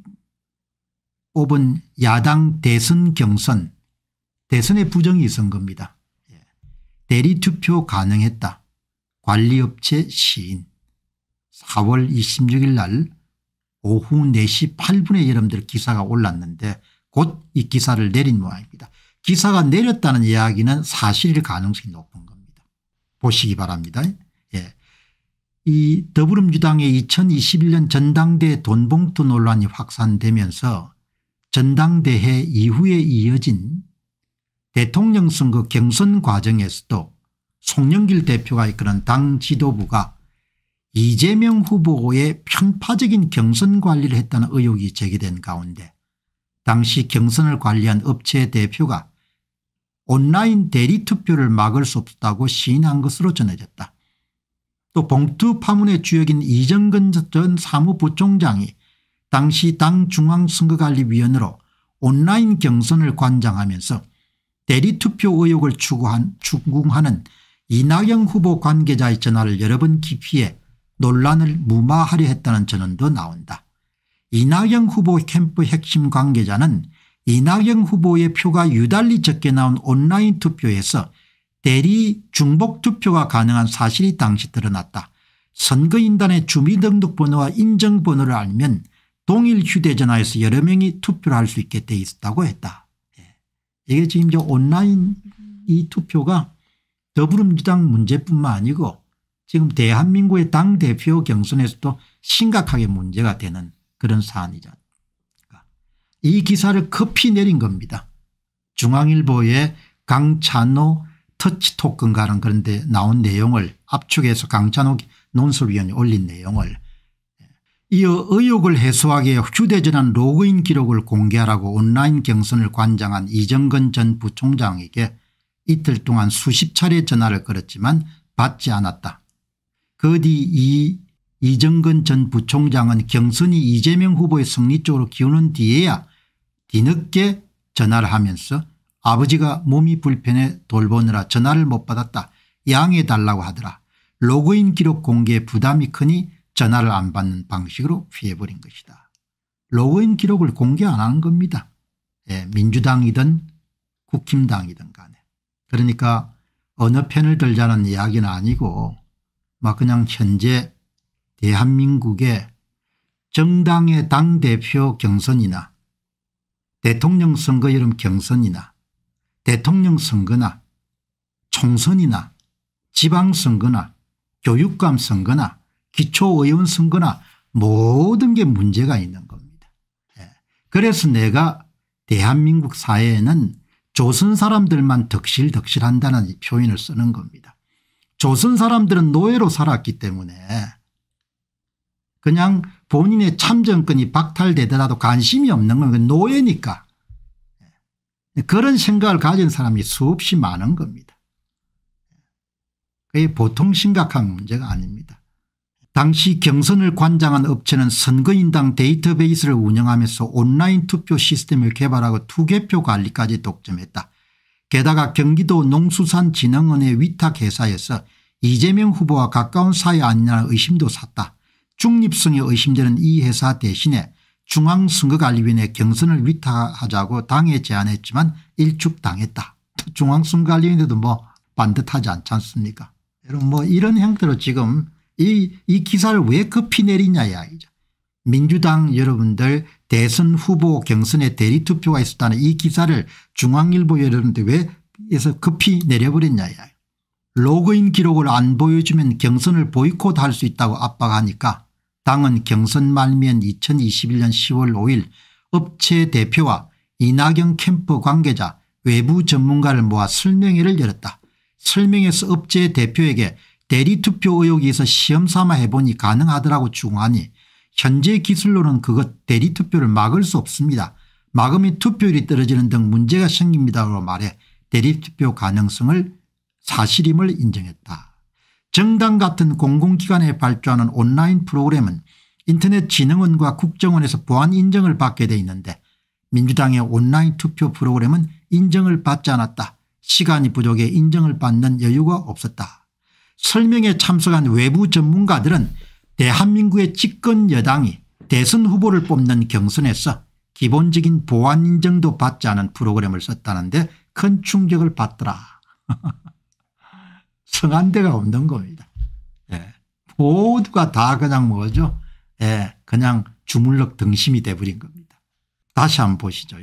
뽑은 야당 대선 경선 대선에 부정이 있은 겁니다. 예. 대리투표 가능했다. 관리업체 시인 4월 26일 날 오후 4시 8분에 여러분들 기사가 올랐는데 곧 이 기사를 내린 모양입니다. 기사가 내렸다는 이야기는 사실일 가능성이 높은 겁니다. 보시기 바랍니다. 예. 이 더불어민주당의 2021년 전당대 돈봉투 논란이 확산되면서 전당대회 이후에 이어진 대통령 선거 경선 과정에서도 송영길 대표가 이끄는 당 지도부가 이재명 후보의 편파적인 경선 관리를 했다는 의혹이 제기된 가운데 당시 경선을 관리한 업체 대표가 온라인 대리투표를 막을 수 없다고 시인한 것으로 전해졌다. 또 봉투 파문의 주역인 이정근 전 사무부총장이 당시 당 중앙선거관리위원으로 온라인 경선을 관장하면서 대리투표 의혹을 추구한, 추궁하는 이낙연 후보 관계자의 전화를 여러 번 기피해 논란을 무마하려 했다는 전언도 나온다. 이낙연 후보 캠프 핵심 관계자는 이낙연 후보의 표가 유달리 적게 나온 온라인 투표에서 대리 중복 투표가 가능한 사실이 당시 드러났다. 선거인단의 주민등록번호와 인정번호를 알면 동일 휴대전화에서 여러 명이 투표를 할 수 있게 돼 있었다고 했다. 예. 이게 지금 저 온라인 이 투표가 더불어민주당 문제뿐만 아니고 지금 대한민국의 당대표 경선에서도 심각하게 문제가 되는 그런 사안이죠. 그러니까 이 기사를 급히 내린 겁니다. 중앙일보의 강찬호 터치토큰가는 그런데 나온 내용을 압축해서 강찬호 논설위원이 올린 내용을 이어 의혹을 해소하기 에 휴대전화 로그인 기록을 공개하라고 온라인 경선을 관장한 이정근 전 부총장에게 이틀 동안 수십 차례 전화를 걸었지만 받지 않았다. 그뒤 이 이정근 전 부총장은 경선이 이재명 후보의 승리 쪽으로 기우는 뒤에야 뒤늦게 전화를 하면서 아버지가 몸이 불편해 돌보느라 전화를 못 받았다. 양해달라고 하더라. 로그인 기록 공개에 부담이 크니 전화를 안 받는 방식으로 피해버린 것이다. 로그인 기록을 공개 안 하는 겁니다. 예, 민주당이든 국힘당이든 간에. 그러니까 어느 편을 들자는 이야기는 아니고 막 그냥 현재 대한민국의 정당의 당대표 경선이나 대통령 선거 이름 경선이나 대통령 선거나 총선이나 지방선거나 교육감 선거나 기초의원 선거나 모든 게 문제가 있는 겁니다. 예. 그래서 내가 대한민국 사회에는 조선 사람들만 덕실덕실한다는 표현을 쓰는 겁니다. 조선 사람들은 노예로 살았기 때문에 그냥 본인의 참정권이 박탈되더라도 관심이 없는 건 노예니까 예. 그런 생각을 가진 사람이 수없이 많은 겁니다. 그게 보통 심각한 문제가 아닙니다. 당시 경선을 관장한 업체는 선거인당 데이터베이스를 운영하면서 온라인 투표 시스템을 개발하고 투개표 관리까지 독점했다. 게다가 경기도 농수산진흥원의 위탁회사에서 이재명 후보와 가까운 사이 아니냐는 의심도 샀다. 중립성이 의심되는 이 회사 대신에 중앙선거관리위원회 경선을 위탁하자고 당에 제안했지만 일축당했다. 중앙선거관리위원회도 뭐 반듯하지 않지 않습니까 여러분 뭐 이런 형태로 지금 이, 이 기사를 왜 급히 내리냐야. 민주당 여러분들 대선 후보 경선에 대리투표가 있었다는 이 기사를 중앙일보 여러분들 왜 에서 급히 내려버렸냐야. 로그인 기록을 안 보여주면 경선을 보이콧할 수 있다고 압박하니까 당은 경선 말미엔 2021년 10월 5일 업체 대표와 이낙연 캠프 관계자 외부 전문가를 모아 설명회를 열었다. 설명에서 업체 대표에게 대리투표 의혹에서 시험 삼아 해보니 가능하더라고 추궁하니 현재 기술로는 그것 대리투표를 막을 수 없습니다. 막으면 투표율이 떨어지는 등 문제가 생깁니다고 말해 대리투표 가능성을 사실임을 인정했다. 정당 같은 공공기관에 발주하는 온라인 프로그램은 인터넷진흥원과 국정원에서 보안 인정을 받게 돼 있는데 민주당의 온라인 투표 프로그램은 인정을 받지 않았다. 시간이 부족해 인정을 받는 여유가 없었다. 설명에 참석한 외부 전문가들은 대한민국의 집권 여당이 대선 후보를 뽑는 경선에서 기본적인 보안 인정도 받지 않은 프로그램을 썼다는데 큰 충격을 받더라. 성한대가 없는 겁니다. 예. 모두가 다 그냥 뭐죠 예. 그냥 주물럭 등심이 돼버린 겁니다. 다시 한 번 보시죠.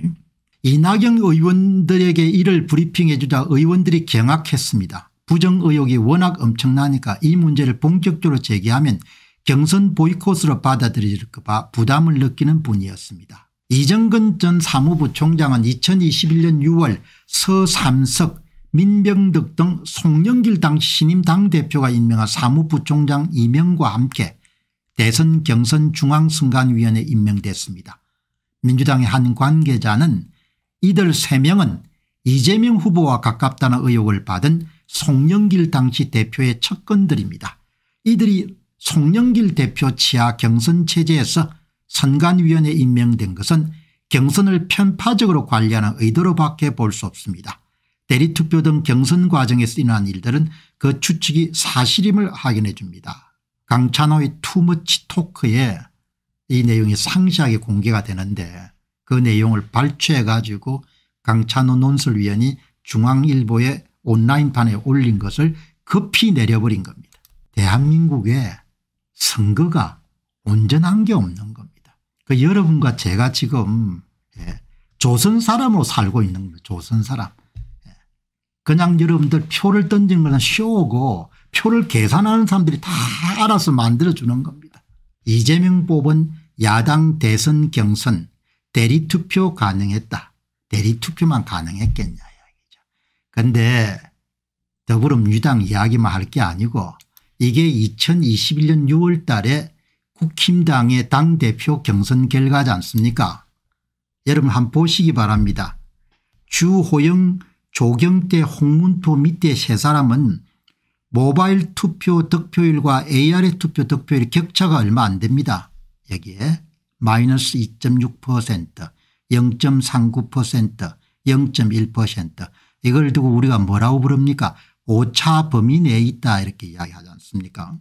이낙연 의원들에게 이를 브리핑해 주자 의원들이 경악했습니다. 부정 의혹이 워낙 엄청나니까 이 문제를 본격적으로 제기하면 경선 보이콧으로 받아들일까 봐 부담을 느끼는 분이었습니다. 이정근 전 사무부 총장은 2021년 6월 서삼석 민병덕 등 송영길 당시 신임 당대표가 임명한 사무부총장 임명과 함께 대선 경선 중앙선관위원회 임명됐습니다. 민주당의 한 관계자는 이들 3명은 이재명 후보와 가깝다는 의혹을 받은 송영길 당시 대표의 척건들입니다. 이들이 송영길 대표 치하 경선 체제에서 선관위원에 임명된 것은 경선을 편파적으로 관리하는 의도로 밖에 볼 수 없습니다. 대리투표 등 경선 과정에서 일어난 일들은 그 추측이 사실임을 확인해 줍니다. 강찬호의 투머치 토크에 이 내용이 상시하게 공개가 되는데 그 내용을 발췌해 가지고 강찬호 논술위원이 중앙일보에 온라인판에 올린 것을 급히 내려버린 겁니다. 대한민국의 선거가 온전한 게 없는 겁니다. 그 여러분과 제가 지금 예, 조선 사람으로 살고 있는 겁니다. 조선 사람. 예. 그냥 여러분들 표를 던진 것은 쇼고 표를 계산하는 사람들이 다 알아서 만들어주는 겁니다. 이재명 뽑은 야당 대선 경선 대리투표 가능했다. 대리투표만 가능했겠냐. 근데 더불어민주당 이야기만 할 게 아니고 이게 2021년 6월 달에 국힘당의 당대표 경선 결과지 않습니까 여러분 한번 보시기 바랍니다. 주호영 조경태 홍문표 밑에 세 사람은 모바일 투표 득표율과 AR의 투표 득표율 격차가 얼마 안 됩니다. 여기에 마이너스 2.6% 0.39% 0.1% 이걸 두고 우리가 뭐라고 부릅니까 오차 범위 내에 있다 이렇게 이야기하지 않습니까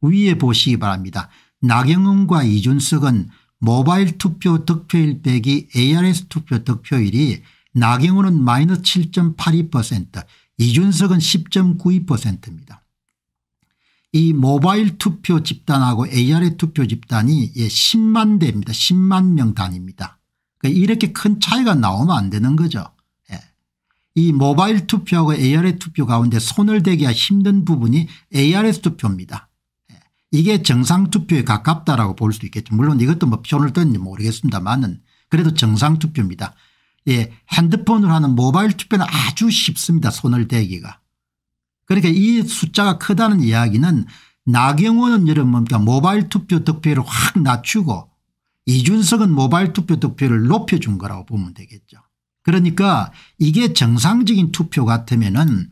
위에 보시기 바랍니다. 나경원과 이준석은 모바일 투표 득표일 빼기 ARS 투표 득표율이 나경원은 마이너스 7.82% 이준석은 10.92%입니다. 이 모바일 투표 집단하고 ARS 투표 집단이 예, 10만 대입니다. 10만 명 단입니다. 위 그러니까 이렇게 큰 차이가 나오면 안 되는 거죠. 이 모바일 투표하고 ARS 투표 가운데 손을 대기가 힘든 부분이 ARS 투표입니다. 예. 이게 정상 투표에 가깝다라고 볼 수 있겠죠. 물론 이것도 뭐 표현을 떴는지 모르겠습니다만은 그래도 정상 투표입니다. 예, 핸드폰으로 하는 모바일 투표는 아주 쉽습니다. 손을 대기가. 그러니까 이 숫자가 크다는 이야기는 나경원은 여러분 모바일 투표 득표율을 확 낮추고 이준석은 모바일 투표 득표율을 높여준 거라고 보면 되겠죠. 그러니까 이게 정상적인 투표 같으면은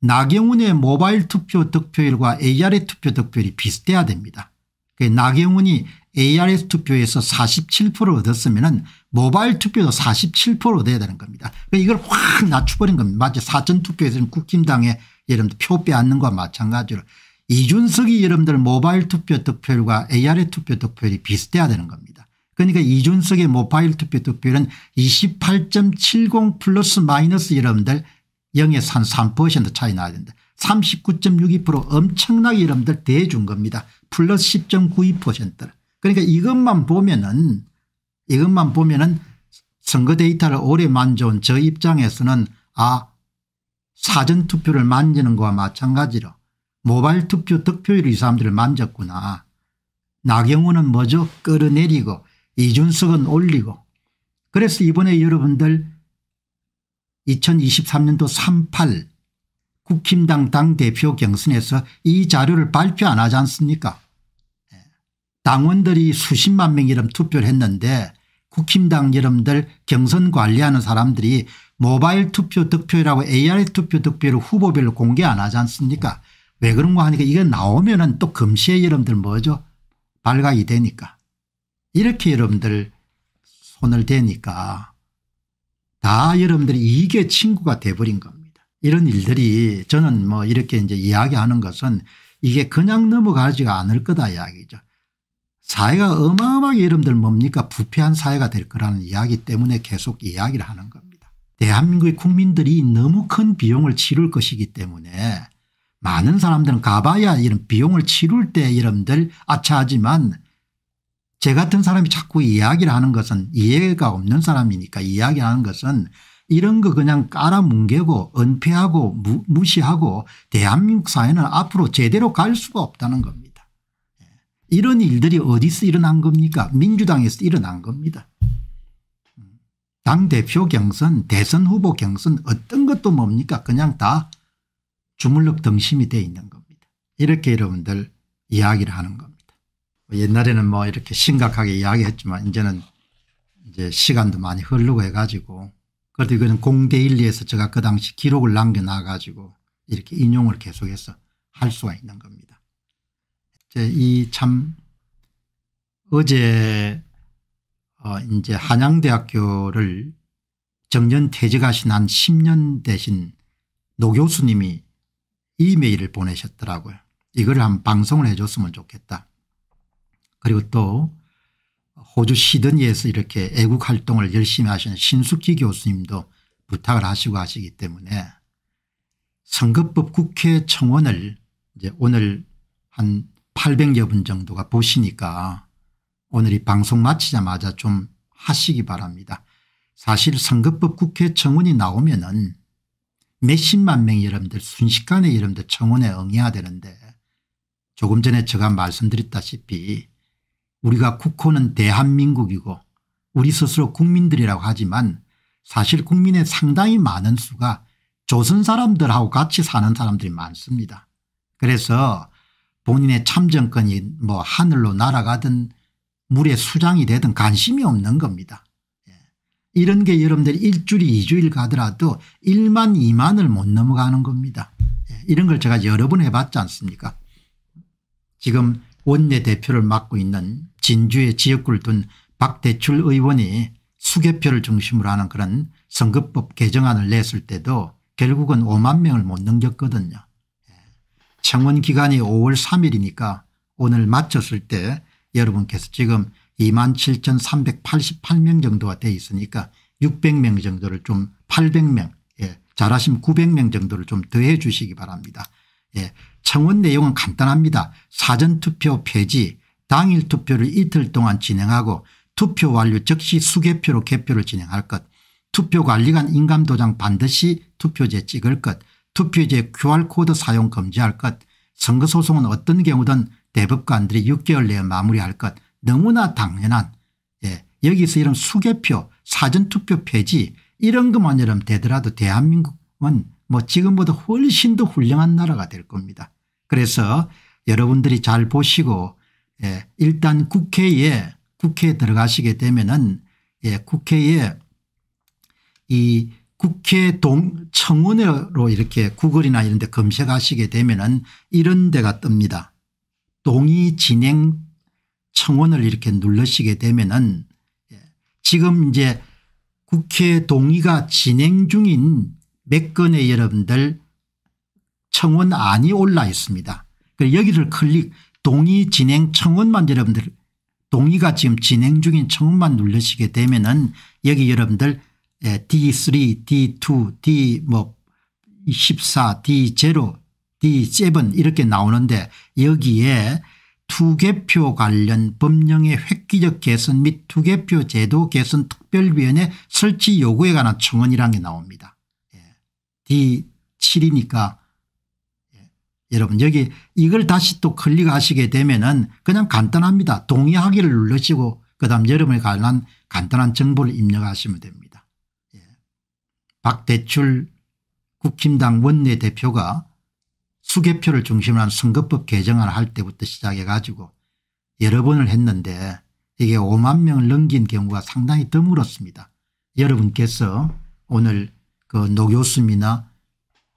나경원의 모바일 투표 득표율과 ARS 투표 득표율이 비슷해야 됩니다. 나경원이 ARS 투표에서 47% 얻었으면 모바일 투표도 47% 돼야 되는 겁니다. 그러니까 이걸 확 낮춰버린 겁니다. 마치 사전 투표에서는 국힘당의 여러분들 표 빼앗는 것과 마찬가지로 이준석이 여러분들 모바일 투표 득표율과 ARS 투표 득표율이 비슷해야 되는 겁니다. 그러니까 이준석의 모바일 투표 투표율은 28.70 플러스 마이너스 여러분들 0에서 한 3% 차이 나야 된다. 39.62% 엄청나게 여러분들 대준 겁니다. 플러스 10.92%. 그러니까 이것만 보면은 이것만 보면은 선거 데이터를 오래 만져온 저 입장에서는 아 사전투표를 만지는 거와 마찬가지로 모바일 투표 득표율이 사람들을 만졌구나. 나경원은 뭐죠? 끌어내리고 이준석은 올리고 그래서 이번에 여러분들 2023년도 38 국힘당 당대표 경선에서 이 자료를 발표 안 하지 않습니까 예. 당원들이 수십만 명 이름 투표를 했는데 국힘당 여러분들 경선 관리하는 사람들이 모바일 투표 득표라고 AR s 투표 득표를 후보별로 공개 안 하지 않습니까 왜 그런 거 하니까 이거 나오면 은또 금시에 여러분들 뭐죠 발각이 되니까 이렇게 여러분들 손을 대니까 다 여러분들이 이게 친구가 돼버린 겁니다. 이런 일들이 저는 뭐 이렇게 이제 이야기하는 것은 이게 그냥 넘어가지가 않을 거다 이야기죠. 사회가 어마어마하게 여러분들 뭡니까 부패한 사회가 될 거라는 이야기 때문에 계속 이야기를 하는 겁니다. 대한민국의 국민들이 너무 큰 비용을 치룰 것이기 때문에 많은 사람들은 가봐야 이런 비용을 치룰 때 여러분들 아차하지만 제 같은 사람이 자꾸 이야기를 하는 것은 이해가 없는 사람이니까 이야기하는 것은 이런 거 그냥 깔아뭉개고 은폐하고 무, 무시하고 대한민국 사회는 앞으로 제대로 갈 수가 없다는 겁니다. 예. 이런 일들이 어디서 일어난 겁니까 민주당에서 일어난 겁니다. 당대표 경선 대선 후보 경선 어떤 것도 뭡니까 그냥 다 주물럭 등심이 돼 있는 겁니다. 이렇게 여러분들 이야기를 하는 겁니다. 뭐 옛날에는 뭐 이렇게 심각하게 이야기했지만 이제는 이제 시간도 많이 흐르고 해가지고 그래도 이거는 공대일리에서 제가 그 당시 기록을 남겨놔 가지고 이렇게 인용을 계속해서 할 수가 있는 겁니다. 이제 이 참 어제 어 이제 한양대학교를 정년 퇴직하신 한 10년 되신 노 교수님이 이메일을 보내셨더라고요. 이걸 한 방송을 해줬으면 좋겠다. 그리고 또 호주 시드니에서 이렇게 애국 활동을 열심히 하시는 신숙희 교수님도 부탁을 하시고 하시기 때문에 선거법 국회 청원을 이제 오늘 한 800여 분 정도가 보시니까 오늘 이 방송 마치자마자 좀 하시기 바랍니다. 사실 선거법 국회 청원이 나오면은 몇십만 명이 여러분들 순식간에 여러분들 청원에 응해야 되는데 조금 전에 제가 말씀드렸다시피 우리가 국호는 대한민국이고 우리 스스로 국민들이라고 하지만 사실 국민의 상당히 많은 수가 조선 사람들하고 같이 사는 사람들이 많습니다. 그래서 본인의 참정권이 뭐 하늘로 날아가든 물에 수장이 되든 관심이 없는 겁니다. 예. 이런 게 여러분들 일주일 이주일 가더라도 1만 2만을 못 넘어가는 겁니다. 예. 이런 걸 제가 여러 번 해봤지 않습니까 지금 원내대표를 맡고 있는 진주에 지역구를 둔 박대출 의원이 수개표를 중심으로 하는 그런 선거법 개정안을 냈을 때도 결국은 5만 명을 못 넘겼거든요. 예. 청원 기간이 5월 3일이니까 오늘 마쳤을 때 여러분께서 지금 2만 7,388명 정도가 돼 있으니까 600명 정도를 좀 800명 예, 잘하시면 900명 정도를 좀 더해 주시기 바랍니다. 예, 청원 내용은 간단합니다. 사전투표 폐지 당일 투표를 이틀 동안 진행하고 투표 완료 즉시 수개표로 개표를 진행할 것 투표관리관 인감도장 반드시 투표제 찍을 것 투표제 QR코드 사용 금지할 것 선거소송은 어떤 경우든 대법관들이 6개월 내에 마무리할 것 너무나 당연한 예. 여기서 이런 수개표 사전투표 폐지 이런 것만 이러 되더라도 대한민국은 뭐 지금보다 훨씬 더 훌륭한 나라가 될 겁니다. 그래서 여러분들이 잘 보시고 예, 일단 국회에 국회에 들어가시게 되면은 예, 국회에 이 국회 동 청원으로 이렇게 구글이나 이런 데 검색하시게 되면은 이런 데가 뜹니다. 동의 진행 청원을 이렇게 눌러시게 되면은 예, 지금 이제 국회 동의가 진행 중인 몇 건의 여러분들 청원안이 올라 있습니다. 여기를 클릭 동의 진행 청원만 여러분들 동의가 지금 진행 중인 청원만 눌러시게 되면은 여기 여러분들 D3, D2, D 뭐 14, D0, D7 이렇게 나오는데 여기에 투개표 관련 법령의 획기적 개선 및 투개표 제도 개선 특별위원회 설치 요구에 관한 청원이라는 게 나옵니다. D7이니까 예, 여러분 여기 이걸 다시 또 클릭하시게 되면은 그냥 간단합니다. 동의하기를 눌러시고 그다음 여러분에 관한 간단한 정보를 입력하시면 됩니다. 예. 박대출 국힘당 원내대표가 수개표를 중심으로 한 선거법 개정안을 할 때부터 시작해 가지고 여러 번을 했는데 이게 5만 명을 넘긴 경우가 상당히 드물었습니다. 여러분께서 오늘 그 노교수미나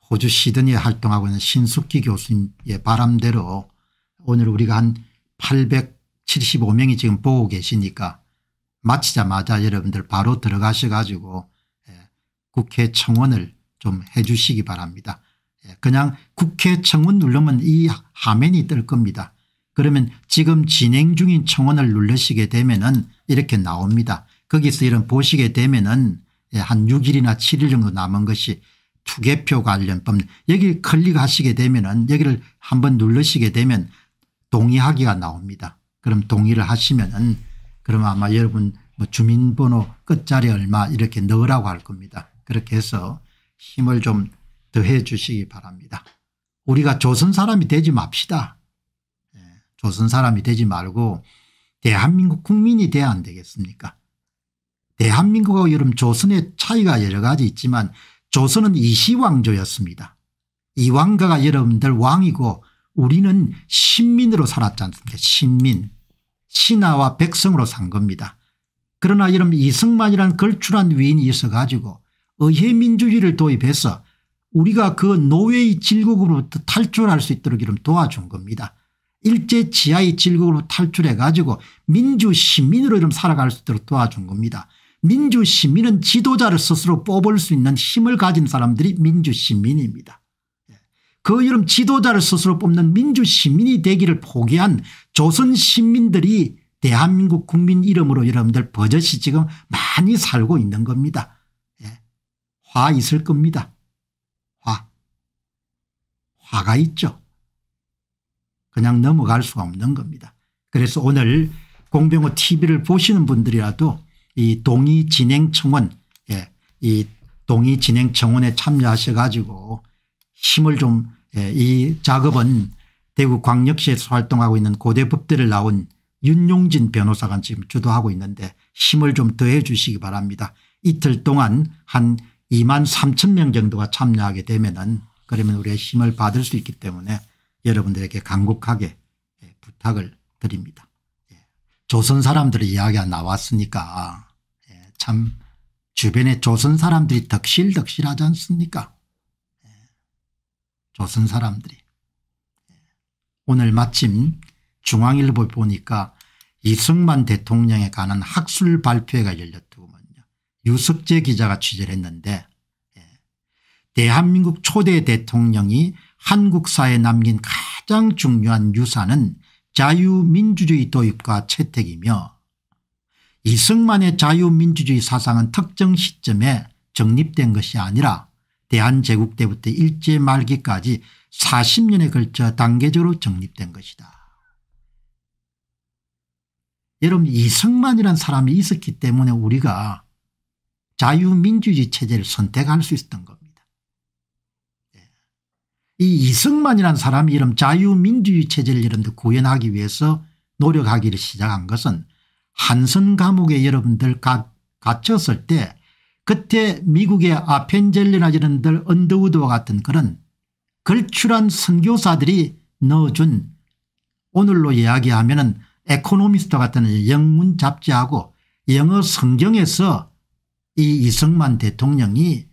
호주 시드니에 활동하고 있는 신숙기 교수님의 바람대로 오늘 우리가 한 875명이 지금 보고 계시니까 마치자마자 여러분들 바로 들어가셔 가지고 예, 국회 청원을 좀 해 주시기 바랍니다. 예, 그냥 국회 청원 누르면 이 화면이 뜰 겁니다. 그러면 지금 진행 중인 청원을 누르시게 되면 은 이렇게 나옵니다. 거기서 이런 보시게 되면 은한 예, 6일이나 7일 정도 남은 것이 투개표 관련법 여기 클릭하시게 되면 은 여기를 한번 눌르시게 되면 동의하기가 나옵니다. 그럼 동의를 하시면 은그러면 아마 여러분 뭐 주민번호 끝자리 얼마 이렇게 넣으라고 할 겁니다. 그렇게 해서 힘을 좀 더해 주시기 바랍니다. 우리가 조선 사람이 되지 맙시다. 예, 조선 사람이 되지 말고 대한민국 국민이 돼야 안 되겠습니까 대한민국하고 여름 조선의 차이가 여러 가지 있지만 조선은 이시왕조였습니다. 이왕가가 여러분들 왕이고 우리는 신민으로 살았지 않습니까 신민 신하와 백성으로 산 겁니다. 그러나 여러분 이승만이란 걸출한 위인이 있어가지고 의회민주주의를 도입해서 우리가 그 노예의 질국으로부터 탈출할 수 있도록 이름 도와준 겁니다. 일제 지하의 질국으로 탈출해가지고 민주 시민으로 이름 살아갈 수 있도록 도와준 겁니다. 민주시민은 지도자를 스스로 뽑을 수 있는 힘을 가진 사람들이 민주시민입니다. 예. 그 이름 지도자를 스스로 뽑는 민주시민이 되기를 포기한 조선시민들이 대한민국 국민 이름으로 여러분들 버젓이 지금 많이 살고 있는 겁니다. 예. 화 있을 겁니다. 화. 화가 있죠. 그냥 넘어갈 수가 없는 겁니다. 그래서 오늘 공병호 TV를 보시는 분들이라도 이 동의 진행청원 예, 이 동의 진행청원에 참여하셔 가지고 힘을 좀이 예, 작업은 대구 광역시에서 활동하고 있는 고대법대를 나온 윤용진 변호사가 지금 주도하고 있는데 힘을 좀 더해 주시기 바랍니다. 이틀 동안 한 2만 3천 명 정도가 참여하게 되면은 그러면 우리의 힘을 받을 수 있기 때문에 여러분들에게 간곡하게 예, 부탁을 드립니다. 예, 조선 사람들의 이야기가 나왔으니까 참 주변에 조선 사람들이 덕실덕실하지 않습니까 예. 조선 사람들이. 예. 오늘 마침 중앙일보 보니까 이승만 대통령에 관한 학술 발표회가 열렸더군요. 유석재 기자가 취재를 했는데 예. 대한민국 초대 대통령이 한국사에 남긴 가장 중요한 유산은 자유민주주의 도입과 채택이며 이승만의 자유민주주의 사상은 특정 시점에 정립된 것이 아니라 대한제국 때부터 일제 말기까지 40년에 걸쳐 단계적으로 정립된 것이다. 여러분 이승만이란 사람이 있었기 때문에 우리가 자유민주주의 체제를 선택할 수 있었던 겁니다. 예. 이 이승만이란 사람이 이런 자유민주주의 체제를 이런 데 구현하기 위해서 노력하기를 시작한 것은 한선 감옥에 여러분들 가, 갇혔을 때 그때 미국의 아펜젤리나 이런들 언더우드와 같은 그런 걸출한 선교사들이 넣어준 오늘로 이야기하면 은 에코노미스트 같은 영문 잡지하고 영어 성경에서 이 이승만 대통령이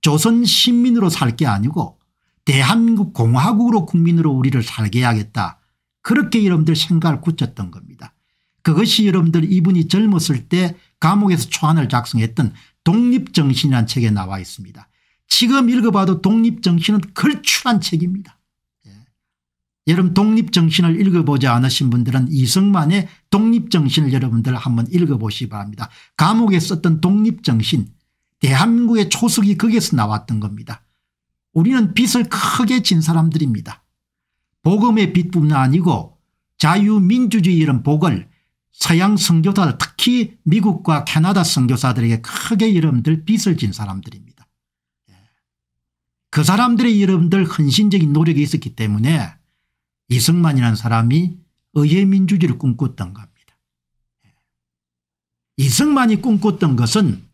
조선 시민으로 살 게 아니고 대한민국 공화국으로 국민으로 우리를 살게 하겠다. 그렇게 여러분들 생각을 굳혔던 겁니다. 그것이 여러분들 이분이 젊었을 때 감옥에서 초안을 작성했던 독립정신이라는 책에 나와 있습니다. 지금 읽어봐도 독립정신은 걸출한 책입니다. 예. 여러분 독립정신을 읽어보지 않으신 분들은 이승만의 독립정신을 여러분들 한번 읽어보시기 바랍니다. 감옥에 썼던 독립정신 대한민국의 초석이 거기에서 나왔던 겁니다. 우리는 빚을 크게 진 사람들입니다. 복음의 빚뿐 아니고 자유민주주의 이런 복을 서양 선교사들 특히 미국과 캐나다 선교사들에게 크게 이름들 빚을 진 사람들입니다. 예. 그 사람들의 이름들 헌신적인 노력이 있었기 때문에 이승만이라는 사람이 의회 민주주의를 꿈꿨던 겁니다. 예. 이승만이 꿈꿨던 것은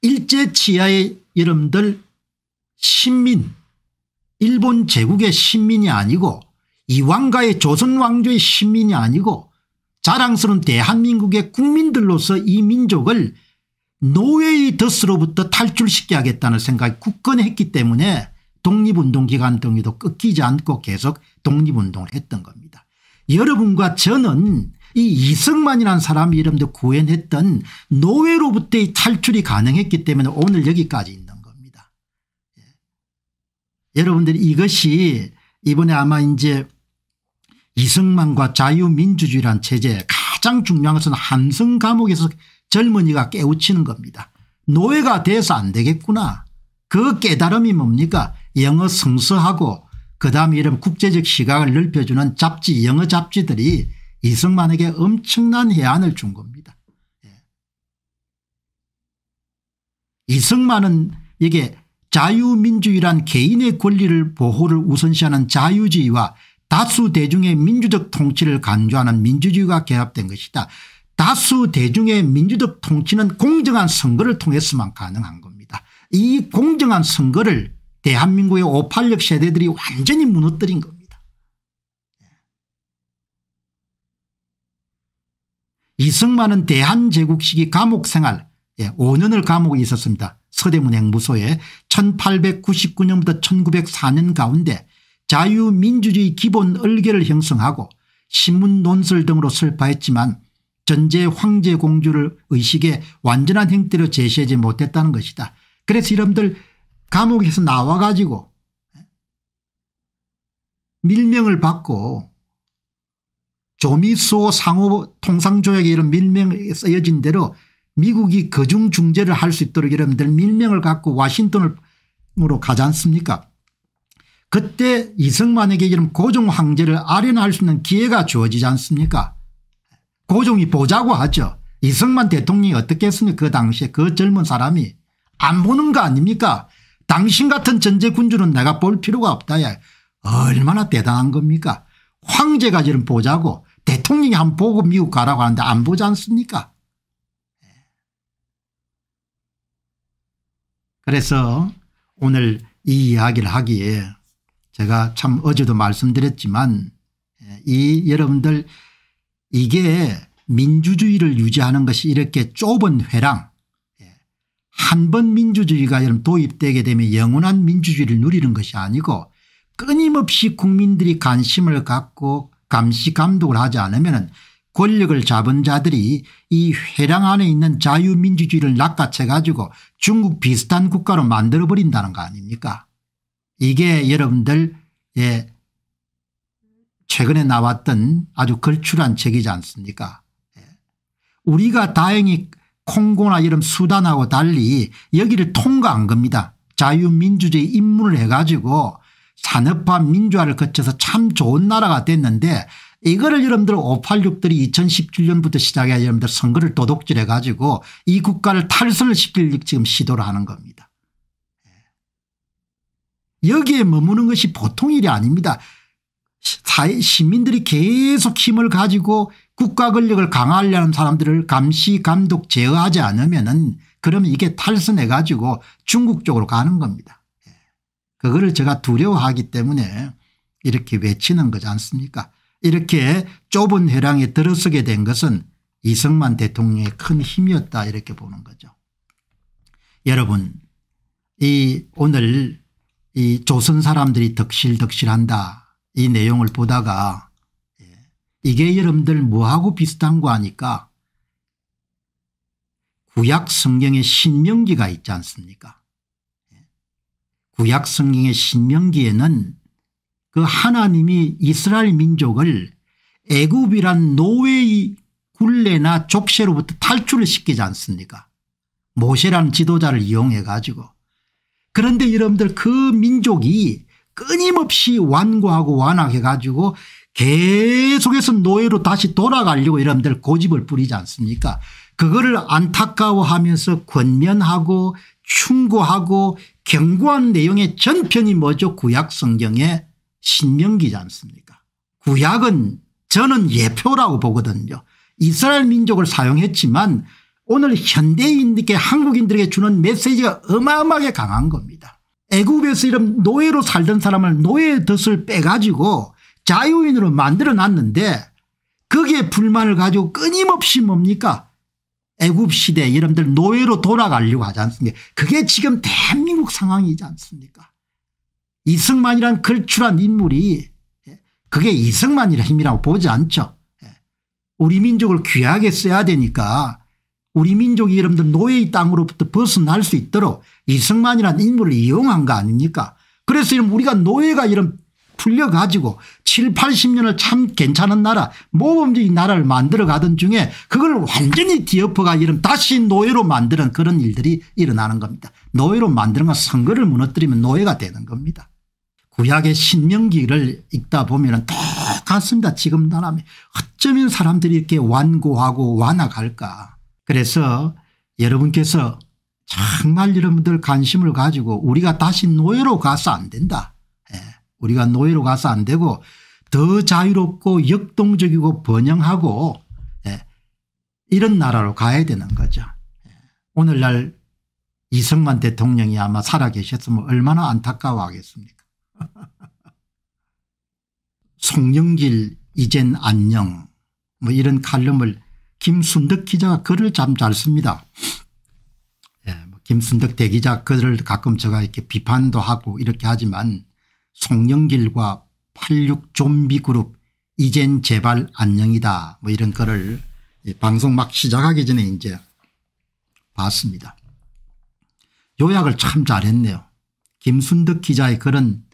일제치하의 이름들 신민 일본 제국의 신민이 아니고 이왕가의 조선왕조의 신민이 아니고 자랑스러운 대한민국의 국민들로서 이 민족을 노예의 덫으로부터 탈출시켜야 겠다는 생각이 굳건했기 때문에 독립운동 기간 등에도 끊기지 않고 계속 독립운동을 했던 겁니다. 여러분과 저는 이 이승만이라는 사람이 름도 구현했던 노예로부터의 탈출이 가능했기 때문에 오늘 여기까지 있는 겁니다. 예. 여러분들 이것이 이번에 아마 이제 이승만과 자유민주주의란 체제의 가장 중요한 것은 한승 감옥에서 젊은이가 깨우치는 겁니다. 노예가 돼서 안 되겠구나. 그 깨달음이 뭡니까 영어 성서하고 그다음 이런 국제적 시각을 넓혀주는 잡지 영어 잡지들이 이승만에게 엄청난 해안을 준 겁니다. 예. 이승만은 이게 자유민주의란 개인의 권리를 보호를 우선시하는 자유주의와 다수 대중의 민주적 통치를 간주하는 민주주의가 결합된 것이다. 다수 대중의 민주적 통치는 공정한 선거를 통해서만 가능한 겁니다. 이 공정한 선거를 대한민국의 586 세대들이 완전히 무너뜨린 겁니다. 예. 이승만은 대한제국 시기 감옥생활 5년을 예, 감옥에 있었습니다. 서대문 행무소에 1899년부터 1904년 가운데 자유민주주의 기본 얼개를 형성하고 신문 논설 등으로 설파했지만 전제 황제 공주를 의식에 완전한 형태로 제시하지 못했다는 것이다. 그래서 이름들 감옥에서 나와 가지고 밀명을 받고 조미수호 상호통상조약에 이런 밀명이 쓰여진 대로 미국이 거중중재를 할 수 있도록 여러분들 밀명을 갖고 와신턴으로 가지 않습니까 그때 이승만에게 이런 고종 황제를 아련할 수 있는 기회가 주어지지 않습니까 고종이 보자고 하죠. 이승만 대통령이 어떻게 했습니까 그 당시에 그 젊은 사람이 안 보는 거 아닙니까 당신 같은 전제 군주는 내가 볼 필요가 없다 야 얼마나 대단한 겁니까 황제가 지금 보자고 대통령이 한 보고 미국 가라고 하는데 안 보지 않습니까 그래서 오늘 이 이야기를 하기에 제가 참 어제도 말씀드렸지만 예, 이 여러분들 이게 민주주의를 유지하는 것이 이렇게 좁은 회랑 예, 한번 민주주의가 여러분 도입되게 되면 영원한 민주주의를 누리는 것이 아니고 끊임없이 국민들이 관심을 갖고 감시 감독을 하지 않으면 권력을 잡은 자들이 이 회랑 안에 있는 자유민주주의를 낚아채 가지고 중국 비슷한 국가로 만들어버린다는 거 아닙니까 이게 여러분들 예 최근에 나왔던 아주 걸출한 책이지 않습니까 예. 우리가 다행히 콩고나 이런 수단하고 달리 여기를 통과한 겁니다. 자유민주주의 입문을 해가지고 산업화 민주화를 거쳐서 참 좋은 나라가 됐는데 이거를 여러분들 586들이 2017년부터 시작해 여러분들 선거를 도둑질해 가지고 이 국가를 탈선을 시킬 지금 시도를 하는 겁니다. 여기에 머무는 것이 보통 일이 아닙니다. 사회 시민들이 계속 힘을 가지고 국가 권력을 강화하려는 사람들을 감시 감독 제어하지 않으면 은 그러면 이게 탈선해 가지고 중국 쪽으로 가는 겁니다. 예. 그거를 제가 두려워하기 때문에 이렇게 외치는 거지 않습니까 이렇게 좁은 회랑에 들어서게 된 것은 이승만 대통령의 큰 힘이었다 이렇게 보는 거죠. 여러분 이 오늘 이 조선 사람들이 덕실덕실한다 이 내용을 보다가 예, 이게 여러분들 뭐하고 비슷한 거아니까 구약 성경의 신명기가 있지 않습니까 예. 구약 성경의 신명기에는 그 하나님이 이스라엘 민족을 애굽이란 노예의 굴레나 족쇄로부터 탈출을 시키지 않습니까 모세라는 지도자를 이용해 가지고 그런데 여러분들 그 민족이 끊임없이 완고하고 완악해 가지고 계속해서 노예로 다시 돌아가려고 여러분들 고집을 부리지 않습니까 그거를 안타까워하면서 권면하고 충고하고 경고한 내용의 전편이 뭐죠 구약 성경의 신명기지 않습니까 구약은 저는 예표라고 보거든요 이스라엘 민족을 사용했지만 오늘 현대인들께 한국인들에게 주는 메시지가 어마어마하게 강한 겁니다. 애국에서 이런 노예로 살던 사람을 노예의 덫을 빼가지고 자유인으로 만들어놨는데 거기에 불만을 가지고 끊임없이 뭡니까 애국시대 여러분들 노예로 돌아가려고 하지 않습니까 그게 지금 대한민국 상황이지 않습니까 이승만이란 걸출한 인물이 예, 그게 이승만이라 힘이라고 보지 않죠 예, 우리 민족을 귀하게 써야 되니까 우리 민족이 여러분들 노예의 땅으로부터 벗어날 수 있도록 이승만이라는 인물을 이용한 거 아닙니까 그래서 이런 우리가 노예가 이런 풀려가지고 7, 80년을 참 괜찮은 나라 모범적인 나라를 만들어 가던 중에 그걸 완전히 뒤엎어가 이런 다시 노예로 만드는 그런 일들이 일어나는 겁니다. 노예로 만드는 건 선거를 무너뜨리면 노예가 되는 겁니다. 구약의 신명기를 읽다 보면 똑같습니다. 지금 나라에 어쩌면 사람들이 이렇게 완고하고 완악할까 그래서 여러분께서 정말 여러분들 관심을 가지고 우리가 다시 노예로 가서 안 된다. 예. 우리가 노예로 가서 안 되고 더 자유롭고 역동적이고 번영하고 예. 이런 나라로 가야 되는 거죠. 예. 오늘날 이승만 대통령이 아마 살아계셨으면 얼마나 안타까워하겠습니까 송영길 이젠 안녕 뭐 이런 칼럼을 김순덕 기자가 글을 참 잘 씁니다. 예, 뭐 김순덕 대기자 글을 가끔 제가 이렇게 비판도 하고 이렇게 하지만 송영길과 86 좀비 그룹 이젠 제발 안녕이다 뭐 이런 글을 방송 막 시작하기 전에 이제 봤습니다. 요약을 참 잘했네요. 김순덕 기자의 글은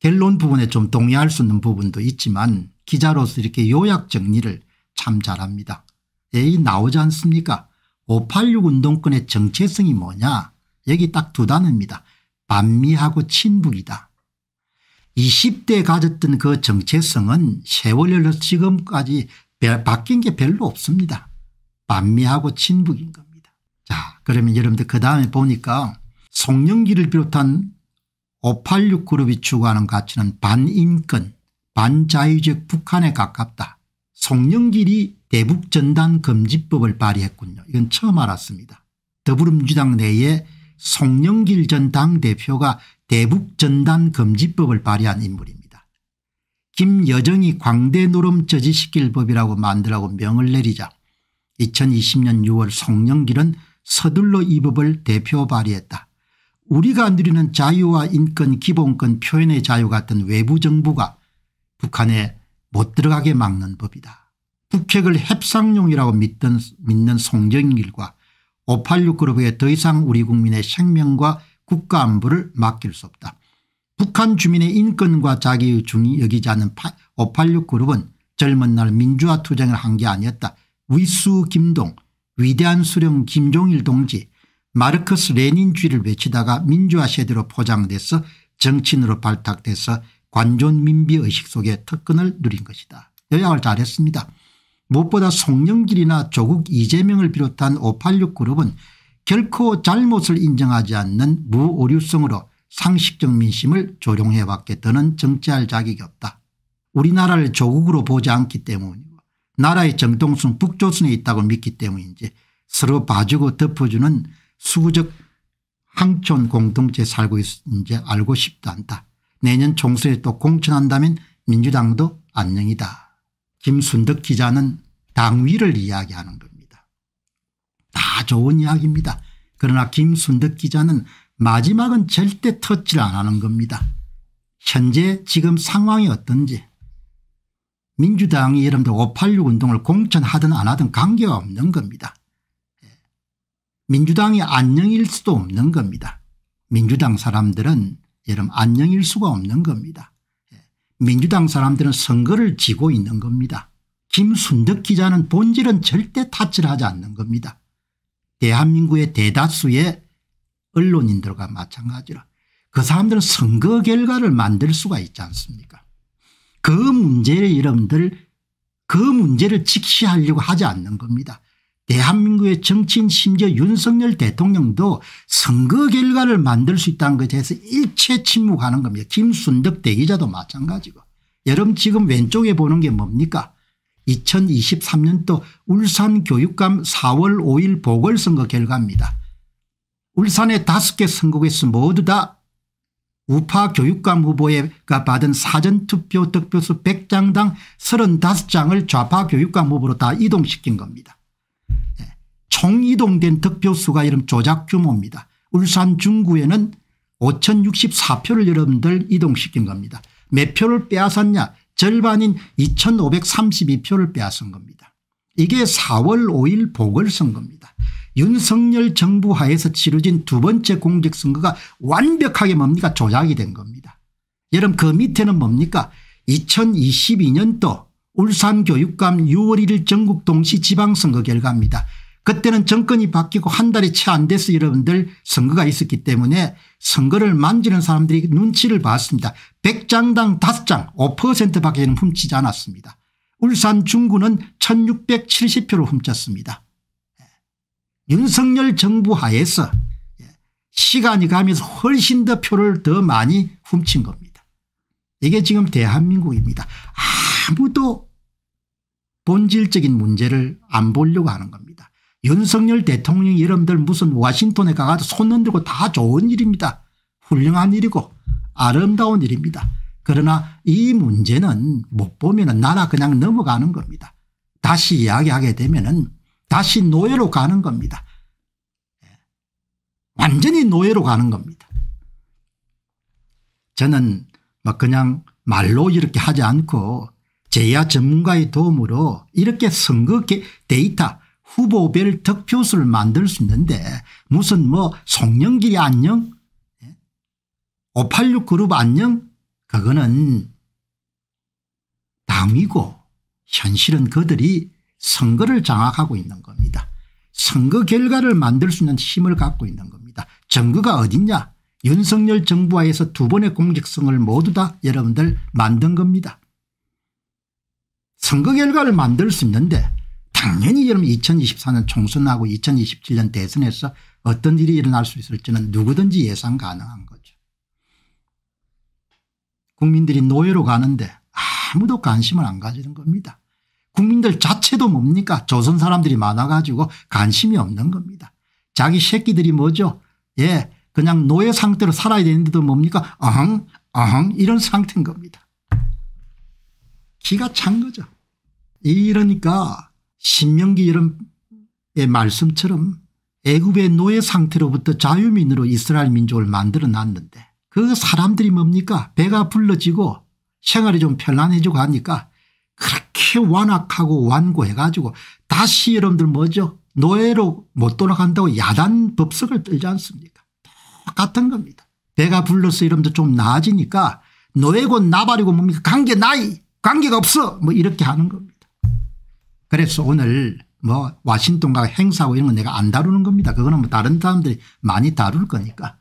결론 부분에 좀 동의할 수 있는 부분도 있지만 기자로서 이렇게 요약 정리를 참 잘합니다. 에이 나오지 않습니까 586 운동권의 정체성이 뭐냐 여기 딱 두 단어입니다. 반미하고 친북이다. 2 0대 가졌던 그 정체성은 세월이 흘 지금까지 바뀐 게 별로 없습니다. 반미하고 친북인 겁니다. 자 그러면 여러분들 그 다음에 보니까 송영기를 비롯한 586 그룹이 추구하는 가치는 반인권 반자유적 북한에 가깝다. 송영길이 대북전단금지법을 발의했군요. 이건 처음 알았습니다. 더불어민주당 내에 송영길 전 당대표가 대북전단금지법을 발의한 인물입니다. 김여정이 광대 노름 저지시킬 법이라고 만들라고 명을 내리자 2020년 6월 송영길은 서둘러 이 법을 대표 발의했다. 우리가 누리는 자유와 인권 기본권 표현의 자유 같은 외부정부가 북한의 못 들어가게 막는 법이다. 북핵을 협상용이라고 믿던, 믿는 송정일과 586 그룹에 더 이상 우리 국민의 생명과 국가 안보를 맡길 수 없다. 북한 주민의 인권과 자기 중이 여기지 않는 586 그룹은 젊은 날 민주화 투쟁을 한 게 아니었다. 위수 김동 위대한 수령 김종일 동지 마르크스 레닌주의를 외치다가 민주화 세대로 포장돼서 정치인으로 발탁돼서 관존 민비의식 속에 특근을 누린 것이다. 요약을 잘했습니다. 무엇보다 송영길이나 조국 이재명을 비롯한 586 그룹은 결코 잘못을 인정하지 않는 무오류성으로 상식적 민심을 조롱해왔게 더는 정치할 자격이 없다. 우리나라를 조국으로 보지 않기 때문이고 나라의 정통성 북조선에 있다고 믿기 때문인지 서로 봐주고 덮어주는 수구적 항촌 공동체 에 살고 있는지 알고 싶지 않다. 내년 총선에 또 공천한다면 민주당도 안녕이다. 김순덕 기자는 당위를 이야기하는 겁니다. 다 좋은 이야기입니다. 그러나 김순덕 기자는 마지막은 절대 터치를 안 하는 겁니다. 현재 지금 상황이 어떤지 민주당이 여러분들 586 운동을 공천하든 안 하든 관계가 없는 겁니다. 예. 민주당이 안녕일 수도 없는 겁니다. 민주당 사람들은 여러분 안녕일 수가 없는 겁니다. 예, 민주당 사람들은 선거를 지고 있는 겁니다. 김순덕 기자는 본질은 절대 탓을 하지 않는 겁니다. 대한민국의 대다수의 언론인들과 마찬가지로 그 사람들은 선거 결과를 만들 수가 있지 않습니까 그 문제를 여러분들 그 문제를 직시하려고 하지 않는 겁니다. 대한민국의 정치인 심지어 윤석열 대통령도 선거 결과를 만들 수 있다는 것에 대해서 일체 침묵하는 겁니다. 김순덕 대기자도 마찬가지고. 여러분 지금 왼쪽에 보는 게 뭡니까 2023년도 울산교육감 4월 5일 보궐선거 결과입니다. 울산의 5개 선거구에서 모두 다 우파 교육감 후보가 받은 사전투표 득표수 100장당 35장을 좌파 교육감 후보로 다 이동시킨 겁니다. 총 예, 이동된 득표수가 여러 조작 규모입니다. 울산 중구에는 5064표를 여러분들 이동시킨 겁니다. 몇 표를 빼앗았냐 절반인 2532표를 빼앗은 겁니다. 이게 4월 5일 보궐선거입니다. 윤석열 정부 하에서 치러진 두 번째 공직선거가 완벽하게 뭡니까 조작이 된 겁니다. 여러분 그 밑에는 뭡니까 2022년도 울산교육감 6월 1일 전국동시 지방선거 결과입니다. 그때는 정권이 바뀌고 한 달이 채 안 돼서 여러분들 선거가 있었기 때문에 선거를 만지는 사람들이 눈치를 봤습니다. 100장당 5장 5%밖에는 훔치지 않았습니다. 울산 중구는 1670표를 훔쳤습니다. 예. 윤석열 정부 하에서 예, 시간이 가면서 훨씬 더 표를 더 많이 훔친 겁니다. 이게 지금 대한민국입니다. 아 아무도 본질적인 문제를 안 보려고 하는 겁니다. 윤석열 대통령 여러분들 무슨 와싱턴에 가가 손흔 들고 다 좋은 일입니다. 훌륭한 일이고 아름다운 일입니다. 그러나 이 문제는 못 보면 나라 그냥 넘어가는 겁니다. 다시 이야기하게 되면 은 다시 노예로 가는 겁니다. 예. 완전히 노예로 가는 겁니다. 저는 막 뭐 그냥 말로 이렇게 하지 않고 제야 전문가의 도움으로 이렇게 선거 데이터 후보별 득표수를 만들 수 있는데 무슨 뭐 송영길이 안녕 586 예? 그룹 안녕 그거는 담이고 현실은 그들이 선거를 장악하고 있는 겁니다. 선거 결과를 만들 수 있는 힘을 갖고 있는 겁니다. 정거가 어딨냐 윤석열 정부하에서 두 번의 공직성을 모두 다 여러분들 만든 겁니다. 선거 결과를 만들 수 있는데 당연히 여러분 2024년 총선하고 2027년 대선에서 어떤 일이 일어날 수 있을지는 누구든지 예상 가능한 거죠. 국민들이 노예로 가는데 아무도 관심을 안 가지는 겁니다. 국민들 자체도 뭡니까 조선 사람들이 많아 가지고 관심이 없는 겁니다. 자기 새끼들이 뭐죠 예 그냥 노예 상태로 살아야 되는데도 뭡니까 어흥 어흥 이런 상태인 겁니다. 기가 찬 거죠. 이러니까 신명기 이름의 말씀처럼 애굽의 노예 상태로부터 자유민으로 이스라엘 민족을 만들어 놨는데 그 사람들이 뭡니까 배가 불러지고 생활이 좀 편안해지고 하니까 그렇게 완악하고 완고해 가지고 다시 여러분들 뭐죠 노예로 못 돌아간다고 야단 법석을 떨지 않습니까 똑같은 겁니다 배가 불러서 여러분들 좀 나아지니까 노예고 나발이고 뭡니까 관계 나이 관계가 없어 뭐 이렇게 하는 겁니다 그래서 오늘 뭐 와싱턴과 행사하고 이런 건 내가 안 다루는 겁니다. 그거는 뭐 다른 사람들이 많이 다룰 거니까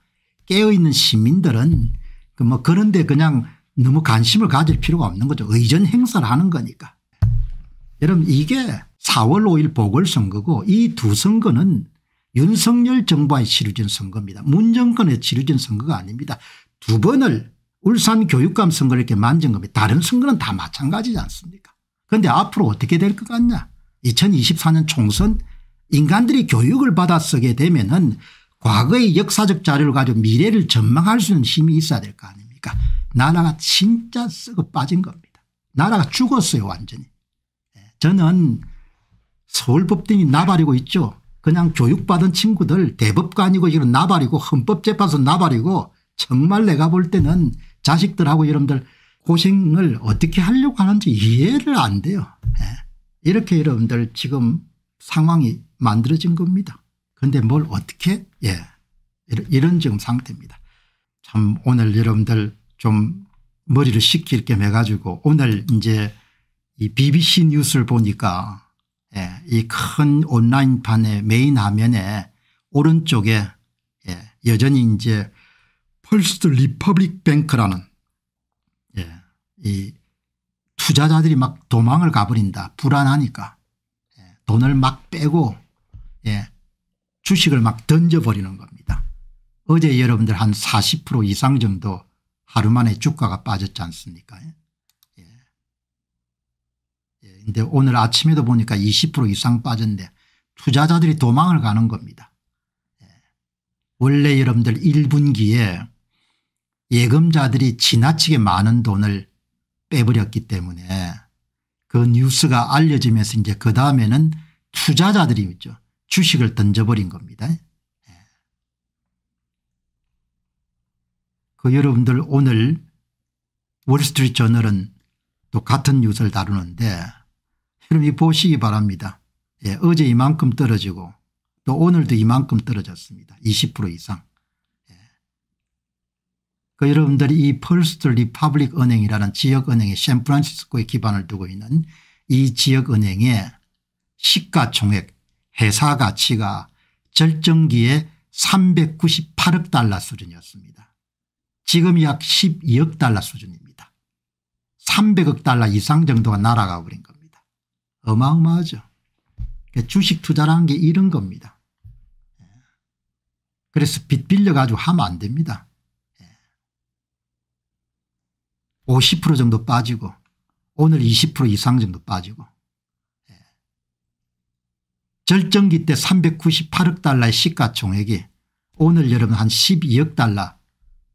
깨어있는 시민들은 그 뭐 그런데 그냥 너무 관심을 가질 필요가 없는 거죠. 의전 행사를 하는 거니까. 여러분 이게 4월 5일 보궐선거고 이 두 선거는 윤석열 정부와의 치루진 선거입니다. 문 정권의 치루진 선거가 아닙니다. 두 번을 울산 교육감 선거를 이렇게 만진 겁니다. 다른 선거는 다 마찬가지지 않습니까 그런데 앞으로 어떻게 될 것 같냐 2024년 총선 인간들이 교육을 받아 쓰게 되면 은 과거의 역사적 자료를 가지고 미래를 전망할 수 있는 힘이 있어야 될 거 아닙니까 나라가 진짜 썩어 빠진 겁니다. 나라가 죽었어요 완전히. 예, 저는 서울법등이 나발이고 있죠. 그냥 교육받은 친구들 대법관이고 이런 나발이고 헌법재판소 나발이고 정말 내가 볼 때는 자식들하고 여러분들 고생을 어떻게 하려고 하는지 이해를 안 돼요. 예. 이렇게 여러분들 지금 상황이 만들어진 겁니다. 그런데 뭘 어떻게 예 이런 지금 상태입니다. 참 오늘 여러분들 좀 머리를 식힐 겸 해가지고 오늘 이제 이 BBC 뉴스를 보니까 예, 이큰 온라인판의 메인 화면에 오른쪽에 예, 여전히 이제 펄스트 리퍼블릭 뱅크라는 이 투자자들이 막 도망을 가버린다. 불안하니까 예, 돈을 막 빼고 예, 주식을 막 던져버리는 겁니다. 어제 여러분들 한 40% 이상 정도 하루 만에 주가가 빠졌지 않습니까 예. 예. 예 근데 오늘 아침에도 보니까 20% 이상 빠졌는데 투자자들이 도망을 가는 겁니다. 예. 원래 여러분들 1분기에 예금자들이 지나치게 많은 돈을 빼버렸기 때문에 그 뉴스가 알려지면서 이제 그 다음에는 투자자들이 있죠. 주식을 던져버린 겁니다. 예. 그 여러분들 오늘 월스트리트 저널은 또 같은 뉴스를 다루는데 여러분이 보시기 바랍니다. 예, 어제 이만큼 떨어지고 또 오늘도 이만큼 떨어졌습니다. 20% 이상. 그 여러분들이 이 퍼스트 리파블릭 은행이라는 지역은행의 샌프란시스코에 기반을 두고 있는 이 지역은행의 시가총액 회사가치가 절정기에 398억 달러 수준이었습니다. 지금 약 12억 달러 수준입니다. 300억 달러 이상 정도가 날아가 버린 겁니다. 어마어마하죠. 그러니까 주식 투자라는 게 이런 겁니다. 그래서 빚 빌려가지고 하면 안 됩니다. 50% 정도 빠지고 오늘 20% 이상 정도 빠지고 예. 절정기 때 398억 달러의 시가총액이 오늘 여러분 한 12억 달러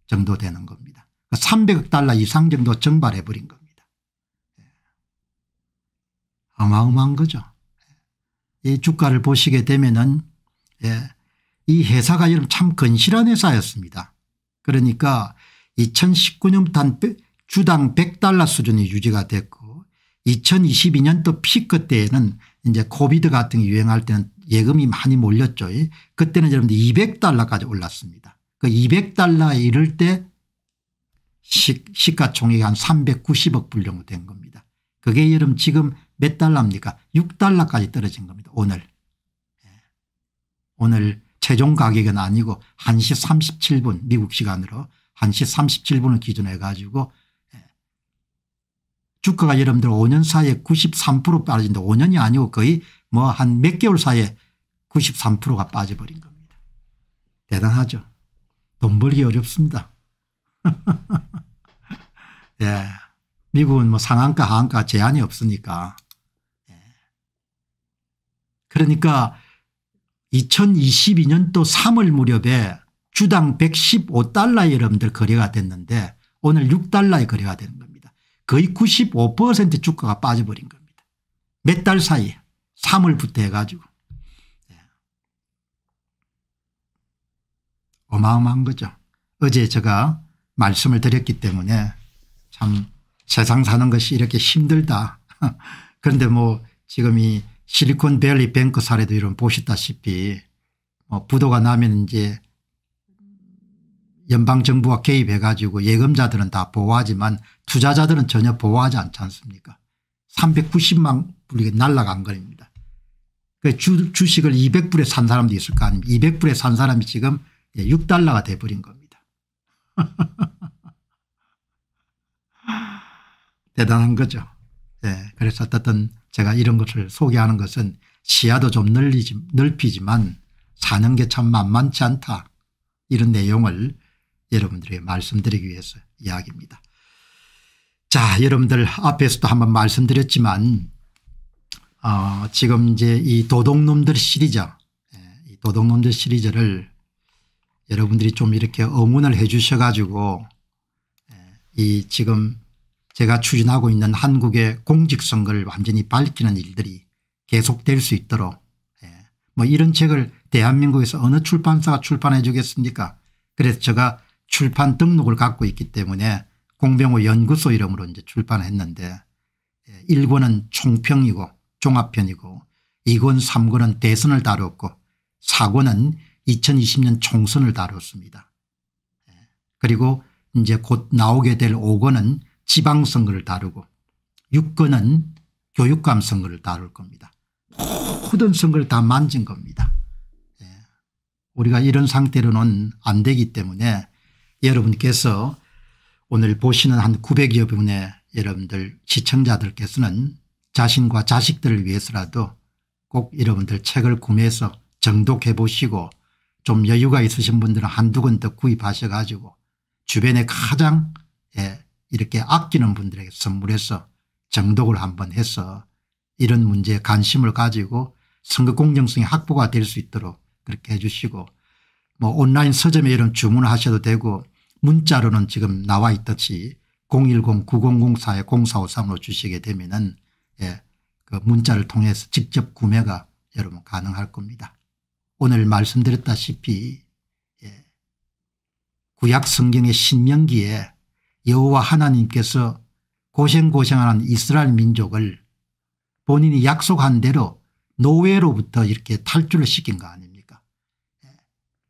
정도 되는 겁니다. 300억 그러니까 달러 이상 정도 증발해 버린 겁니다. 예. 어마어마한 거죠. 예. 이 주가를 보시게 되면은 예. 이 회사가 여러분 참 건실한 회사였습니다. 그러니까 2019년부터 한 주당 100달러 수준이 유지가 됐고 2022년도 피크 때에는 이제 코비드 같은 게 유행할 때는 예금이 많이 몰렸죠. 그때는 여러분들 200달러까지 올랐습니다. 그 200달러에 이를 때 시, 가총액이한 390억 불 정도 된 겁니다. 그게 여러분 지금 몇 달러입니까 6달러까지 떨어진 겁니다. 오늘. 예. 오늘 최종 가격은 아니고 1시 37분 미국 시간으로 1시 37분을 기준해 가지고 주가가 여러분들 5년 사이에 93% 빠진다. 5년이 아니고 거의 뭐 한 몇 개월 사이에 93%가 빠져버린 겁니다. 대단하죠. 돈 벌기 어렵습니다. 예. 미국은 뭐 상한가 하한가 제한이 없으니까. 예. 그러니까 2022년도 3월 무렵에 주당 115달러에 여러분들 거래가 됐는데 오늘 6달러에 거래가 되는 겁니다. 거의 95% 주가가 빠져버린 겁니다. 몇 달 사이에 3월부터 해가지고 예. 어마어마한 거죠. 어제 제가 말씀을 드렸기 때문에 참 세상 사는 것이 이렇게 힘들다. 그런데 뭐 지금 이 실리콘밸리 뱅크 사례도 이런 보시다시피 뭐 부도가 나면 이제 연방정부가 개입해 가지고 예금자들은 다 보호하지만 투자자들은 전혀 보호하지 않지 않습니까 390만 불이 날라간 겁니다 그 주, 식을 200불에 산 사람도 있을 거 아닙니까 200불에 산 사람이 지금 6달러가 돼버린 겁니다. 대단한 거죠. 네, 그래서 어쨌든 제가 이런 것을 소개하는 것은 시야도 좀 넓히지만 사는 게 참 만만치 않다 이런 내용을 여러분들에게 말씀드리기 위해서 이야기입니다. 자 여러분들 앞에서도 한번 말씀드렸지만 어, 지금 이제 이 도둑놈들 시리즈 예, 이 도둑놈들 시리즈를 여러분들이 좀 이렇게 어문을 해 주셔 가지고 예, 이 지금 제가 추진하고 있는 한국의 공직선거를 완전히 밝히는 일들이 계속될 수 있도록 예, 뭐 이런 책을 대한민국에서 어느 출판사가 출판해 주겠습니까 그래서 제가 출판 등록을 갖고 있기 때문에 공병호 연구소 이름으로 이제 출판했는데 1권은 예, 총평이고 종합편이고 2권 3권은 대선을 다뤘고 4권은 2020년 총선을 다뤘습니다. 예, 그리고 이제 곧 나오게 될 5권은 지방선거를 다루고 6권은 교육감 선거를 다룰 겁니다. 모든 선거를 다 만진 겁니다. 예, 우리가 이런 상태로는 안 되기 때문에 여러분께서 오늘 보시는 한 900여 분의 여러분들 시청자들께서는 자신과 자식들을 위해서라도 꼭 여러분들 책을 구매해서 정독해 보시고 좀 여유가 있으신 분들은 한두 권 더 구입하셔 가지고 주변에 가장 예, 이렇게 아끼는 분들에게 선물해서 정독을 한번 해서 이런 문제에 관심을 가지고 선거 공정성이 확보가 될 수 있도록 그렇게 해 주시고 뭐 온라인 서점에 이런 주문하셔도 을 되고 문자로는 지금 나와 있듯이 010-9004-0453으로 주시게 되면은 예, 그 문자를 통해서 직접 구매가 여러분 가능할 겁니다. 오늘 말씀드렸다시피 예, 구약 성경의 신명기에 여호와 하나님께서 고생고생하는 이스라엘 민족을 본인이 약속한 대로 노예로부터 이렇게 탈출을 시킨 거 아닙니까? 예,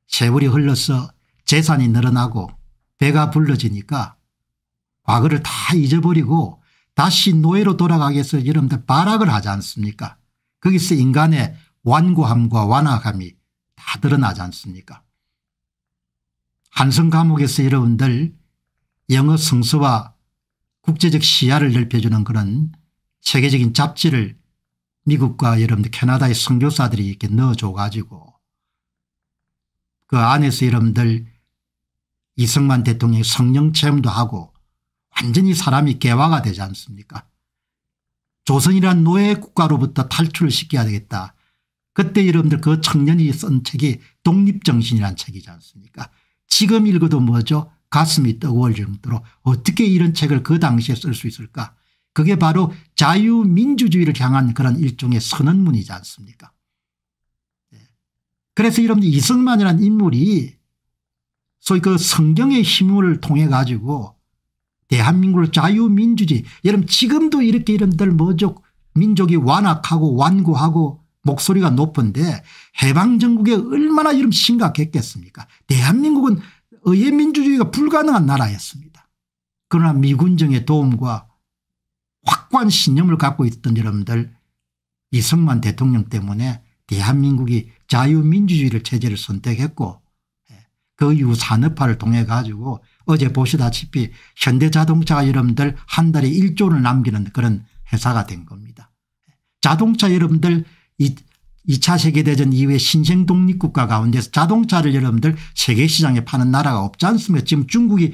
세월이 흘러서 재산이 늘어나고 배가 불러지니까 과거를 다 잊어버리고 다시 노예로 돌아가기 위해서 여러분들 발악을 하지 않습니까 거기서 인간의 완고함과 완악함이 다 드러나지 않습니까 한성 감옥에서 여러분들 영어 성서와 국제적 시야를 넓혀주는 그런 세계적인 잡지를 미국과 여러분들 캐나다의 선교사들이 이렇게 넣어줘 가지고 그 안에서 여러분들 이승만 대통령이 성령 체험도 하고 완전히 사람이 개화가 되지 않습니까 조선이란 노예 국가로부터 탈출을 시켜야 되겠다. 그때 여러분들 그 청년이 쓴 책이 독립정신이란 책이지 않습니까 지금 읽어도 뭐죠 가슴이 뜨거워 정도로 어떻게 이런 책을 그 당시에 쓸 수 있을까 그게 바로 자유민주주의를 향한 그런 일종의 선언문이지 않습니까 네. 그래서 여러분 이승만이라는 인물이 소위 그 성경의 힘을 통해 가지고 대한민국을 자유민주주의 여러분 지금도 이렇게 이런들 뭐족 민족이 완악하고 완고하고 목소리가 높은데 해방정국에 얼마나 이런 심각했겠습니까 대한민국은 의회 민주주의가 불가능한 나라였습니다. 그러나 미군정의 도움과 확고한 신념을 갖고 있던 여러분들 이승만 대통령 때문에 대한민국이 자유민주주의를 체제를 선택했고 그 이후 산업화를 통해 가지고 어제 보시다시피 현대자동차 여러분들 한 달에 1조를 남기는 그런 회사가 된 겁니다. 자동차 여러분들 2차 세계대전 이후에 신생 독립국가 가운데서 자동차를 여러분들 세계시장에 파는 나라가 없지 않습니까 지금 중국이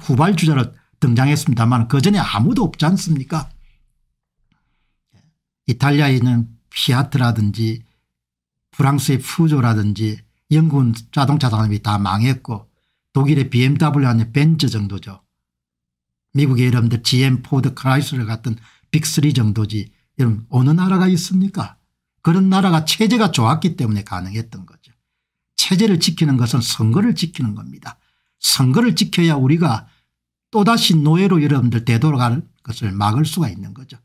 후발주자로 등장했습니다만 그전에 아무도 없지 않습니까 이탈리아에 있는 피아트라든지 프랑스의 푸조라든지 영국은 자동차 산업이 다 망했고 독일의 BMW 아니 벤츠 정도죠. 미국의 여러분들 GM, 포드, 크라이슬러 같은 빅3 정도지 여러분 어느 나라가 있습니까? 그런 나라가 체제가 좋았기 때문에 가능했던 거죠. 체제를 지키는 것은 선거를 지키는 겁니다. 선거를 지켜야 우리가 또다시 노예로 여러분들 되돌아갈 것을 막을 수가 있는 거죠.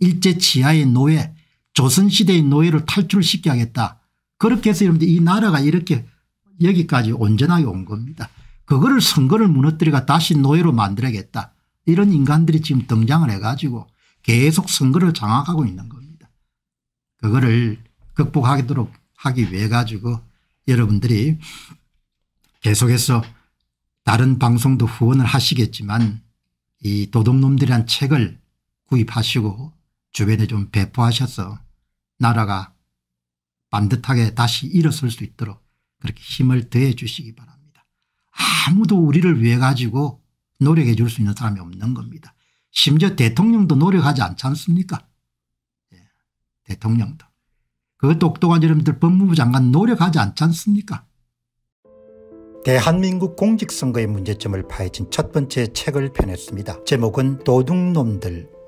일제치하의 노예 조선시대의 노예를 탈출시켜야겠다. 그렇게 해서 여러분들 이 나라가 이렇게 여기까지 온전하게 온 겁니다. 그거를 선거를 무너뜨리고 다시 노예로 만들어야겠다. 이런 인간들이 지금 등장을 해가지고 계속 선거를 장악하고 있는 겁니다. 그거를 극복하도록 하기 위해 가지고 여러분들이 계속해서 다른 방송도 후원을 하시겠지만 이 도둑놈들이란 책을 구입하시고 주변에 좀 배포하셔서 나라가 반듯하게 다시 일어설 수 있도록 그렇게 힘을 더해 주시기 바랍니다. 아무도 우리를 위해 가지고 노력해 줄 수 있는 사람이 없는 겁니다. 심지어 대통령도 노력하지 않지 않습니까? 예. 대통령도. 그 똑똑한 여러분들 법무부 장관 노력하지 않지 않습니까? 대한민국 공직선거의 문제점을 파헤친 첫 번째 책을 펴냈습니다. 제목은 도둑놈들